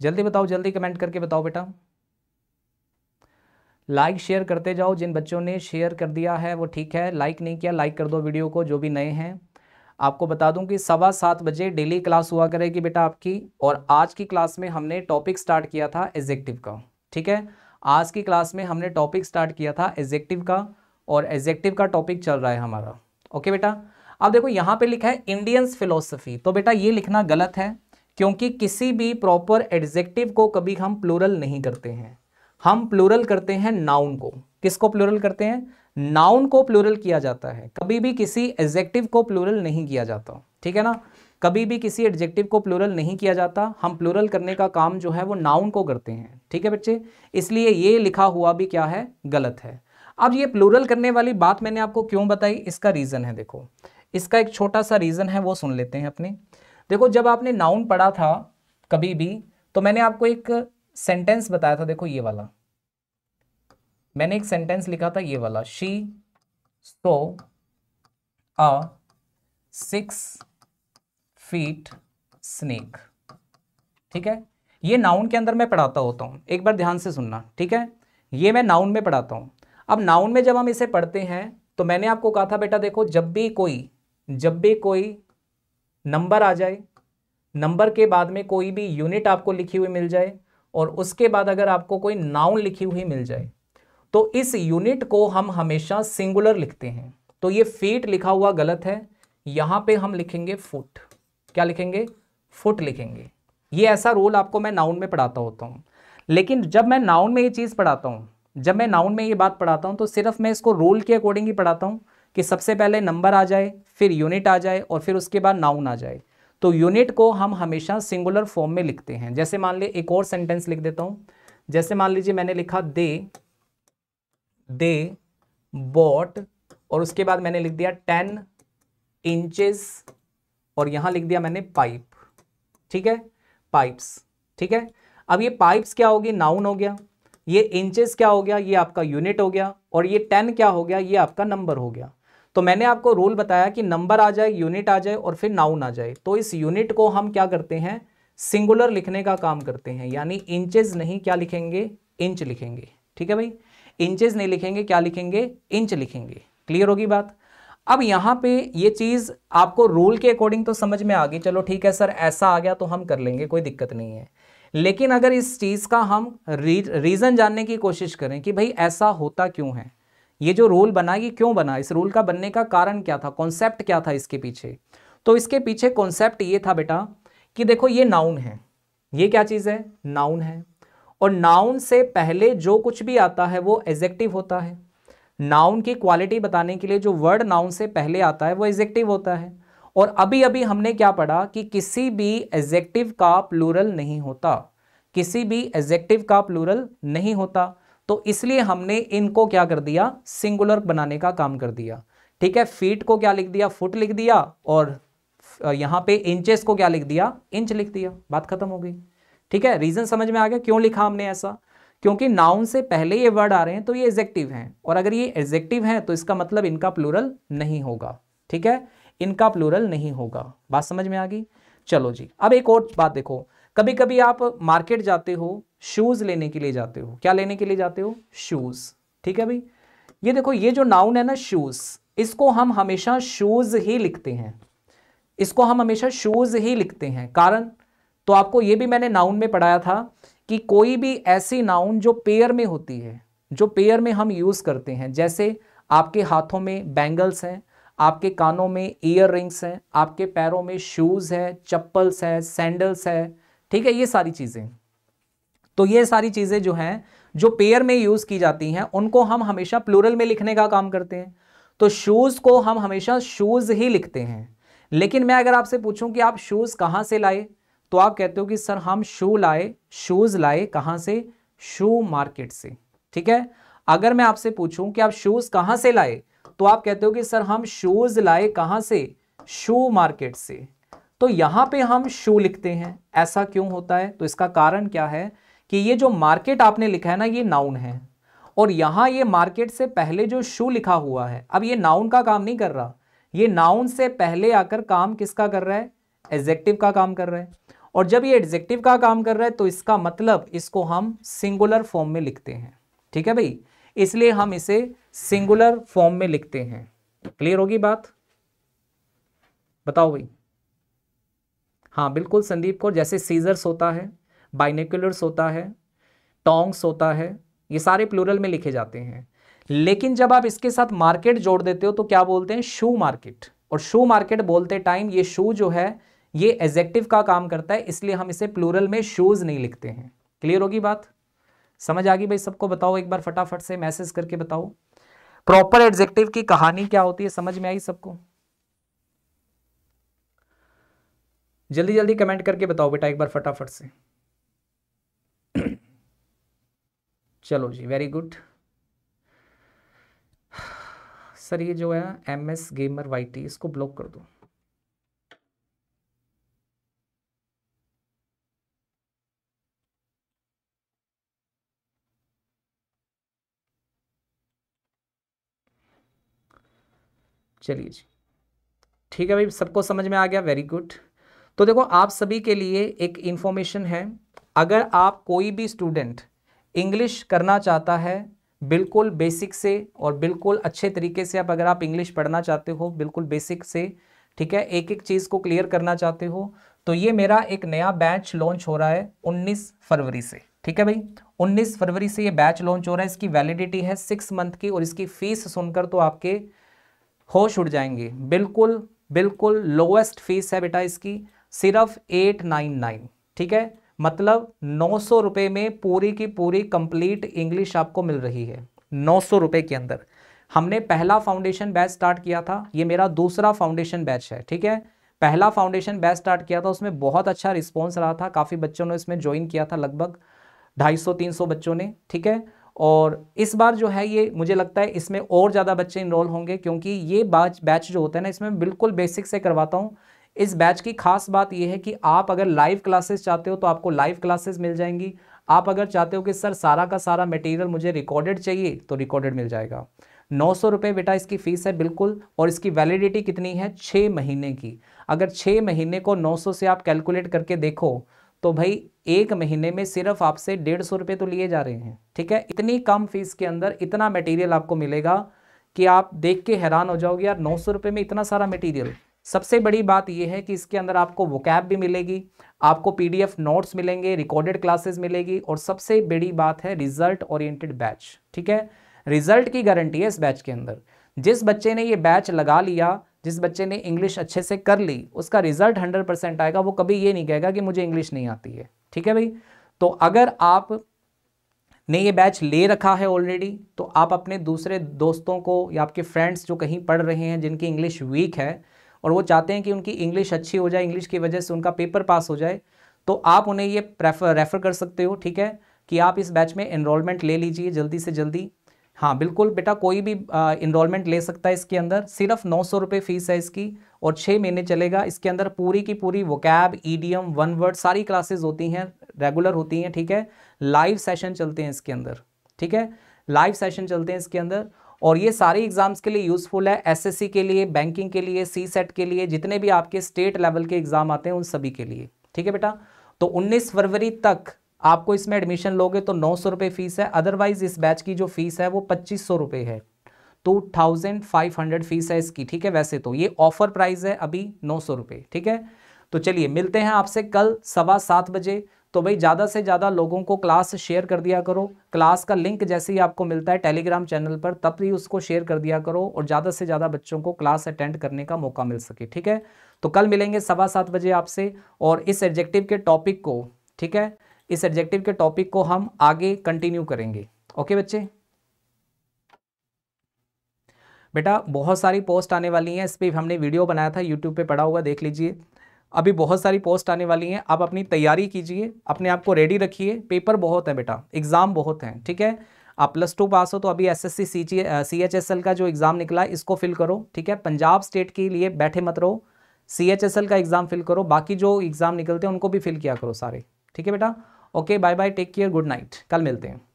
[SPEAKER 1] जल्दी बताओ जल्दी कमेंट करके बताओ बेटा लाइक शेयर करते जाओ जिन बच्चों ने शेयर कर दिया है वो ठीक है लाइक नहीं किया लाइक कर दो वीडियो को जो भी नए हैं आपको बता दूं कि सवा सात बजे डेली क्लास हुआ करेगी बेटा आपकी और आज की क्लास में हमने टॉपिक स्टार्ट किया था एजेक्टिव का ठीक है आज की क्लास में हमने टॉपिक स्टार्ट किया था एजेक्टिव का और एजेक्टिव का टॉपिक चल रहा है हमारा ओके बेटा अब देखो यहाँ पे लिखा है इंडियंस फिलोसफी तो बेटा ये लिखना गलत है क्योंकि किसी भी प्रॉपर एडजेक्टिव को कभी हम प्लूरल नहीं करते हैं हम प्लूरल करते हैं नाउन को किसको प्लूरल करते हैं नाउन को प्लूरल किया जाता है कभी भी किसी एडजेक्टिव को प्लूरल नहीं किया जाता ठीक है ना कभी भी किसी एडजेक्टिव को प्लूरल नहीं किया जाता हम प्लूरल करने का काम जो है वो नाउन को करते हैं ठीक है बच्चे इसलिए ये लिखा हुआ भी क्या है गलत है अब ये प्लूरल करने वाली बात मैंने आपको क्यों बताई इसका रीज़न है देखो इसका एक छोटा सा रीज़न है वो सुन लेते हैं अपने देखो जब आपने नाउन पढ़ा था कभी भी तो मैंने आपको एक सेंटेंस बताया था देखो ये वाला मैंने एक सेंटेंस लिखा था ये वाला she saw a six feet snake ठीक है ये नाउन के अंदर मैं पढ़ाता होता हूं एक बार ध्यान से सुनना ठीक है ये मैं नाउन में पढ़ाता हूं अब नाउन में जब हम इसे पढ़ते हैं तो मैंने आपको कहा था बेटा देखो जब भी कोई जब भी कोई नंबर आ जाए नंबर के बाद में कोई भी यूनिट आपको लिखी हुई मिल जाए और उसके बाद अगर आपको कोई नाउन लिखी हुई मिल जाए तो इस यूनिट को हम हमेशा सिंगुलर लिखते हैं तो ये फीट लिखा हुआ गलत है यहां पे हम लिखेंगे फुट क्या लिखेंगे फुट लिखेंगे ये ऐसा रूल आपको मैं नाउन में पढ़ाता होता हूँ लेकिन जब मैं नाउन में ये चीज़ पढ़ाता हूं जब मैं नाउन में ये बात पढ़ाता हूं तो सिर्फ मैं इसको रूल के अकॉर्डिंग ही पढ़ाता हूँ कि सबसे पहले नंबर आ जाए फिर यूनिट आ जाए और फिर उसके बाद नाउन आ जाए तो यूनिट को हम हमेशा सिंगुलर फॉर्म में लिखते हैं जैसे मान ली एक और सेंटेंस लिख देता हूं जैसे मान लीजिए मैंने लिखा दे दे बॉट और उसके बाद मैंने लिख दिया टेन इंचेस और यहां लिख दिया मैंने पाइप ठीक है पाइप्स ठीक है अब ये पाइप्स क्या होगी नाउन हो गया ये इंचेस क्या हो गया ये आपका यूनिट हो गया और ये टेन क्या हो गया ये आपका नंबर हो गया तो मैंने आपको रूल बताया कि नंबर आ जाए यूनिट आ जाए और फिर नाउन आ जाए तो इस यूनिट को हम क्या करते हैं सिंगुलर लिखने का काम करते हैं यानी इंचेज नहीं क्या लिखेंगे इंच लिखेंगे ठीक है भाई इंचेज नहीं लिखेंगे क्या लिखेंगे इंच लिखेंगे क्लियर होगी बात अब यहां पे ये चीज़ आपको रूल के अकॉर्डिंग तो समझ में आ गई चलो ठीक है सर ऐसा आ गया तो हम कर लेंगे कोई दिक्कत नहीं है लेकिन अगर इस चीज़ का हम रीज़न जानने की कोशिश करें कि भाई ऐसा होता क्यों है ये जो रूल बना ये क्यों बना इस रूल का बनने का कारण क्या था कॉन्सेप्ट क्या था इसके पीछे तो इसके पीछे कॉन्सेप्ट ये था बेटा कि देखो ये नाउन है ये क्या चीज़ है नाउन है और नाउन से पहले जो कुछ भी आता है वो एजेक्टिव होता है नाउन की क्वालिटी बताने के लिए जो वर्ड नाउन से पहले आता है वो एजेक्टिव होता है और अभी अभी हमने क्या पढ़ा कि किसी भी एजेक्टिव का प्लूरल नहीं होता किसी भी एजेक्टिव का प्लूरल नहीं होता तो इसलिए हमने इनको क्या कर दिया सिंगुलर बनाने का काम कर दिया ठीक है फीट को क्या लिख दिया फुट लिख दिया और यहां पे इंचेस को क्या लिख दिया इंच लिख दिया बात खत्म हो गई ठीक है रीजन समझ में आ गया क्यों लिखा हमने ऐसा क्योंकि नाउन से पहले ये वर्ड आ रहे हैं तो ये एजेक्टिव हैं और अगर ये एजेक्टिव हैं तो इसका मतलब इनका प्लूरल नहीं होगा ठीक है इनका प्लूरल नहीं होगा बात समझ में आ गई चलो जी अब एक और बात देखो कभी कभी आप मार्केट जाते हो शूज लेने के लिए जाते हो क्या लेने के लिए जाते हो शूज ठीक है भाई ये देखो ये जो नाउन है ना शूज इसको हम हमेशा शूज ही लिखते हैं इसको हम हमेशा शूज ही लिखते हैं कारण तो आपको ये भी मैंने नाउन में पढ़ाया था कि कोई भी ऐसी नाउन जो पेयर में होती है जो पेयर में हम यूज़ करते हैं जैसे आपके हाथों में बैंगल्स हैं आपके कानों में ईयर रिंग्स हैं आपके पैरों में शूज़ है चप्पल्स है सैंडल्स है ठीक है ये सारी चीज़ें तो ये सारी चीज़ें जो हैं जो पेयर में यूज़ की जाती हैं उनको हम हमेशा प्लूरल में लिखने का काम करते हैं तो शूज़ को हम हमेशा शूज़ ही लिखते हैं लेकिन मैं अगर आपसे पूछूं कि आप शूज़ कहां से लाए तो आप कहते हो कि सर हम शू लाए शूज़ लाए कहां से शू मार्केट से ठीक है अगर मैं आपसे पूछूं कि आप शूज़ कहां से लाए तो आप कहते हो कि सर हम शूज़ लाए कहां से शू मार्केट से तो यहां पे हम शू लिखते हैं ऐसा क्यों होता है तो इसका कारण क्या है कि ये जो मार्केट आपने लिखा है ना ये नाउन है और यहां ये मार्केट से पहले जो शू लिखा हुआ है अब ये नाउन का काम नहीं कर रहा ये नाउन से पहले आकर काम किसका कर रहा है एग्जेक्टिव का काम कर रहा है और जब ये एग्जेक्टिव का काम कर रहा है तो इसका मतलब इसको हम सिंगुलर फॉर्म में लिखते हैं ठीक है भाई इसलिए हम इसे सिंगुलर फॉर्म में लिखते हैं क्लियर होगी बात बताओ भाई हाँ बिल्कुल संदीप को जैसे सीजर्स होता है बाइनेकुलर्स होता है टोंग्स होता है ये सारे प्लूरल में लिखे जाते हैं लेकिन जब आप इसके साथ मार्केट जोड़ देते हो तो क्या बोलते हैं शू मार्केट और शू मार्केट बोलते टाइम ये शू जो है ये एजेक्टिव का काम करता है इसलिए हम इसे प्लूरल में शूज़ नहीं लिखते हैं क्लियर होगी बात समझ आ गई भाई सबको बताओ एक बार फटाफट से मैसेज करके बताओ प्रॉपर एडजेक्टिव की कहानी क्या होती है समझ में आई सबको जल्दी जल्दी कमेंट करके बताओ बेटा एक बार फटाफट से चलो जी वेरी गुड सर ये जो है M S gamer Y T इसको ब्लॉक कर दो चलिए जी ठीक है भाई सबको समझ में आ गया वेरी गुड तो देखो आप सभी के लिए एक इंफॉर्मेशन है अगर आप कोई भी स्टूडेंट इंग्लिश करना चाहता है बिल्कुल बेसिक से और बिल्कुल अच्छे तरीके से आप अगर आप इंग्लिश पढ़ना चाहते हो बिल्कुल बेसिक से ठीक है एक एक चीज़ को क्लियर करना चाहते हो तो ये मेरा एक नया बैच लॉन्च हो रहा है 19 फरवरी से ठीक है भाई 19 फरवरी से ये बैच लॉन्च हो रहा है इसकी वैलिडिटी है सिक्स मंथ की और इसकी फ़ीस सुनकर तो आपके होश उड़ जाएंगे बिल्कुल बिल्कुल लोवेस्ट फीस है बेटा इसकी सिर्फ एट नाइन नाइन ठीक है मतलब नौ सौ रुपये में पूरी की पूरी कंप्लीट इंग्लिश आपको मिल रही है नौ सौ रुपये के अंदर हमने पहला फाउंडेशन बैच स्टार्ट किया था ये मेरा दूसरा फाउंडेशन बैच है ठीक है पहला फाउंडेशन बैच स्टार्ट किया था उसमें बहुत अच्छा रिस्पॉन्स रहा था काफ़ी बच्चों ने इसमें ज्वाइन किया था लगभग ढाई सौ तीन सौ बच्चों ने ठीक है और इस बार जो है ये मुझे लगता है इसमें और ज़्यादा बच्चे इनरोल होंगे क्योंकि ये बैच बैच जो होता है ना इसमें बिल्कुल बेसिक से करवाता हूँ इस बैच की खास बात यह है कि आप अगर लाइव क्लासेस चाहते हो तो आपको लाइव क्लासेस मिल जाएंगी आप अगर चाहते हो कि सर सारा का सारा मटेरियल मुझे रिकॉर्डेड चाहिए तो रिकॉर्डेड मिल जाएगा नौ सौ रुपये बेटा इसकी फ़ीस है बिल्कुल और इसकी वैलिडिटी कितनी है छः महीने की अगर छः महीने को नौ सौ से आप कैलकुलेट करके देखो तो भाई एक महीने में सिर्फ आपसे डेढ़ सौ रुपये तो लिए जा रहे हैं ठीक है इतनी कम फीस के अंदर इतना मटेरियल आपको मिलेगा कि आप देख के हैरान हो जाओगे यार नौ सौ रुपये में इतना सारा मटेरियल सबसे बड़ी बात यह है कि इसके अंदर आपको वोकैब भी मिलेगी आपको पीडीएफ नोट्स मिलेंगे रिकॉर्डेड क्लासेस मिलेगी और सबसे बड़ी बात है रिजल्ट ओरिएंटेड बैच ठीक है रिजल्ट की गारंटी है इस बैच के अंदर जिस बच्चे ने ये बैच लगा लिया जिस बच्चे ने इंग्लिश अच्छे से कर ली उसका रिजल्ट हंड्रेड परसेंट आएगा वो कभी ये नहीं कहेगा कि मुझे इंग्लिश नहीं आती है ठीक है भाई तो अगर आप ने ये बैच ले रखा है ऑलरेडी तो आप अपने दूसरे दोस्तों को या आपके फ्रेंड्स जो कहीं पढ़ रहे हैं जिनकी इंग्लिश वीक है और वो चाहते हैं कि उनकी इंग्लिश अच्छी हो जाए इंग्लिश की वजह से उनका पेपर पास हो जाए तो आप उन्हें ये प्रेफर रेफ़र कर सकते हो ठीक है कि आप इस बैच में इनरोलमेंट ले लीजिए जल्दी से जल्दी हाँ बिल्कुल बेटा कोई भी इनरोलमेंट ले सकता है इसके अंदर सिर्फ नौ सौ रुपये फ़ीस है इसकी और छः महीने चलेगा इसके अंदर पूरी की पूरी वोकैब ईडीएम वन वर्ड सारी क्लासेस होती हैं रेगुलर होती हैं ठीक है लाइव सेशन चलते हैं इसके अंदर ठीक है लाइव सेशन चलते हैं इसके अंदर और ये सारे एग्ज़ाम्स के लिए यूज़फुल है एसएससी के लिए बैंकिंग के लिए सी सेट के लिए जितने भी आपके स्टेट लेवल के एग्ज़ाम आते हैं उन सभी के लिए ठीक है बेटा तो उन्नीस फरवरी तक आपको इसमें एडमिशन लोगे तो नौ सौ रुपए फ़ीस है अदरवाइज़ इस बैच की जो फ़ीस है वो पच्चीस सौ रुपए है two thousand five hundred fees है इसकी ठीक है वैसे तो ये ऑफ़र प्राइस है अभी नौ सौ रुपए ठीक है तो चलिए मिलते हैं आपसे कल सवा सात बजे तो भाई ज़्यादा से ज़्यादा लोगों को क्लास शेयर कर दिया करो क्लास का लिंक जैसे ही आपको मिलता है टेलीग्राम चैनल पर तब भी उसको शेयर कर दिया करो और ज़्यादा से ज़्यादा बच्चों को क्लास अटेंड करने का मौका मिल सके ठीक है तो कल मिलेंगे सवा सात बजे आपसे और इस एब्जेक्टिव के टॉपिक को ठीक है इस एब्जेक्टिव के टॉपिक को हम आगे कंटिन्यू करेंगे ओके बच्चे बेटा बहुत सारी पोस्ट आने वाली हैं इस पर हमने वीडियो बनाया था यूट्यूब पे पड़ा हुआ देख लीजिए अभी बहुत सारी पोस्ट आने वाली हैं आप अपनी तैयारी कीजिए अपने आप को रेडी रखिए पेपर बहुत है बेटा एग्ज़ाम बहुत हैं ठीक है आप प्लस टू पास हो तो अभी S S C C C H S L का जो एग्ज़ाम निकला है इसको फिल करो ठीक है पंजाब स्टेट के लिए बैठे मत रहो सी एच एस एल का एग्ज़ाम फिल करो बाकी जो एग्ज़ाम निकलते हैं उनको भी फिल किया करो सारे ठीक है बेटा okay bye bye take care good night कल मिलते हैं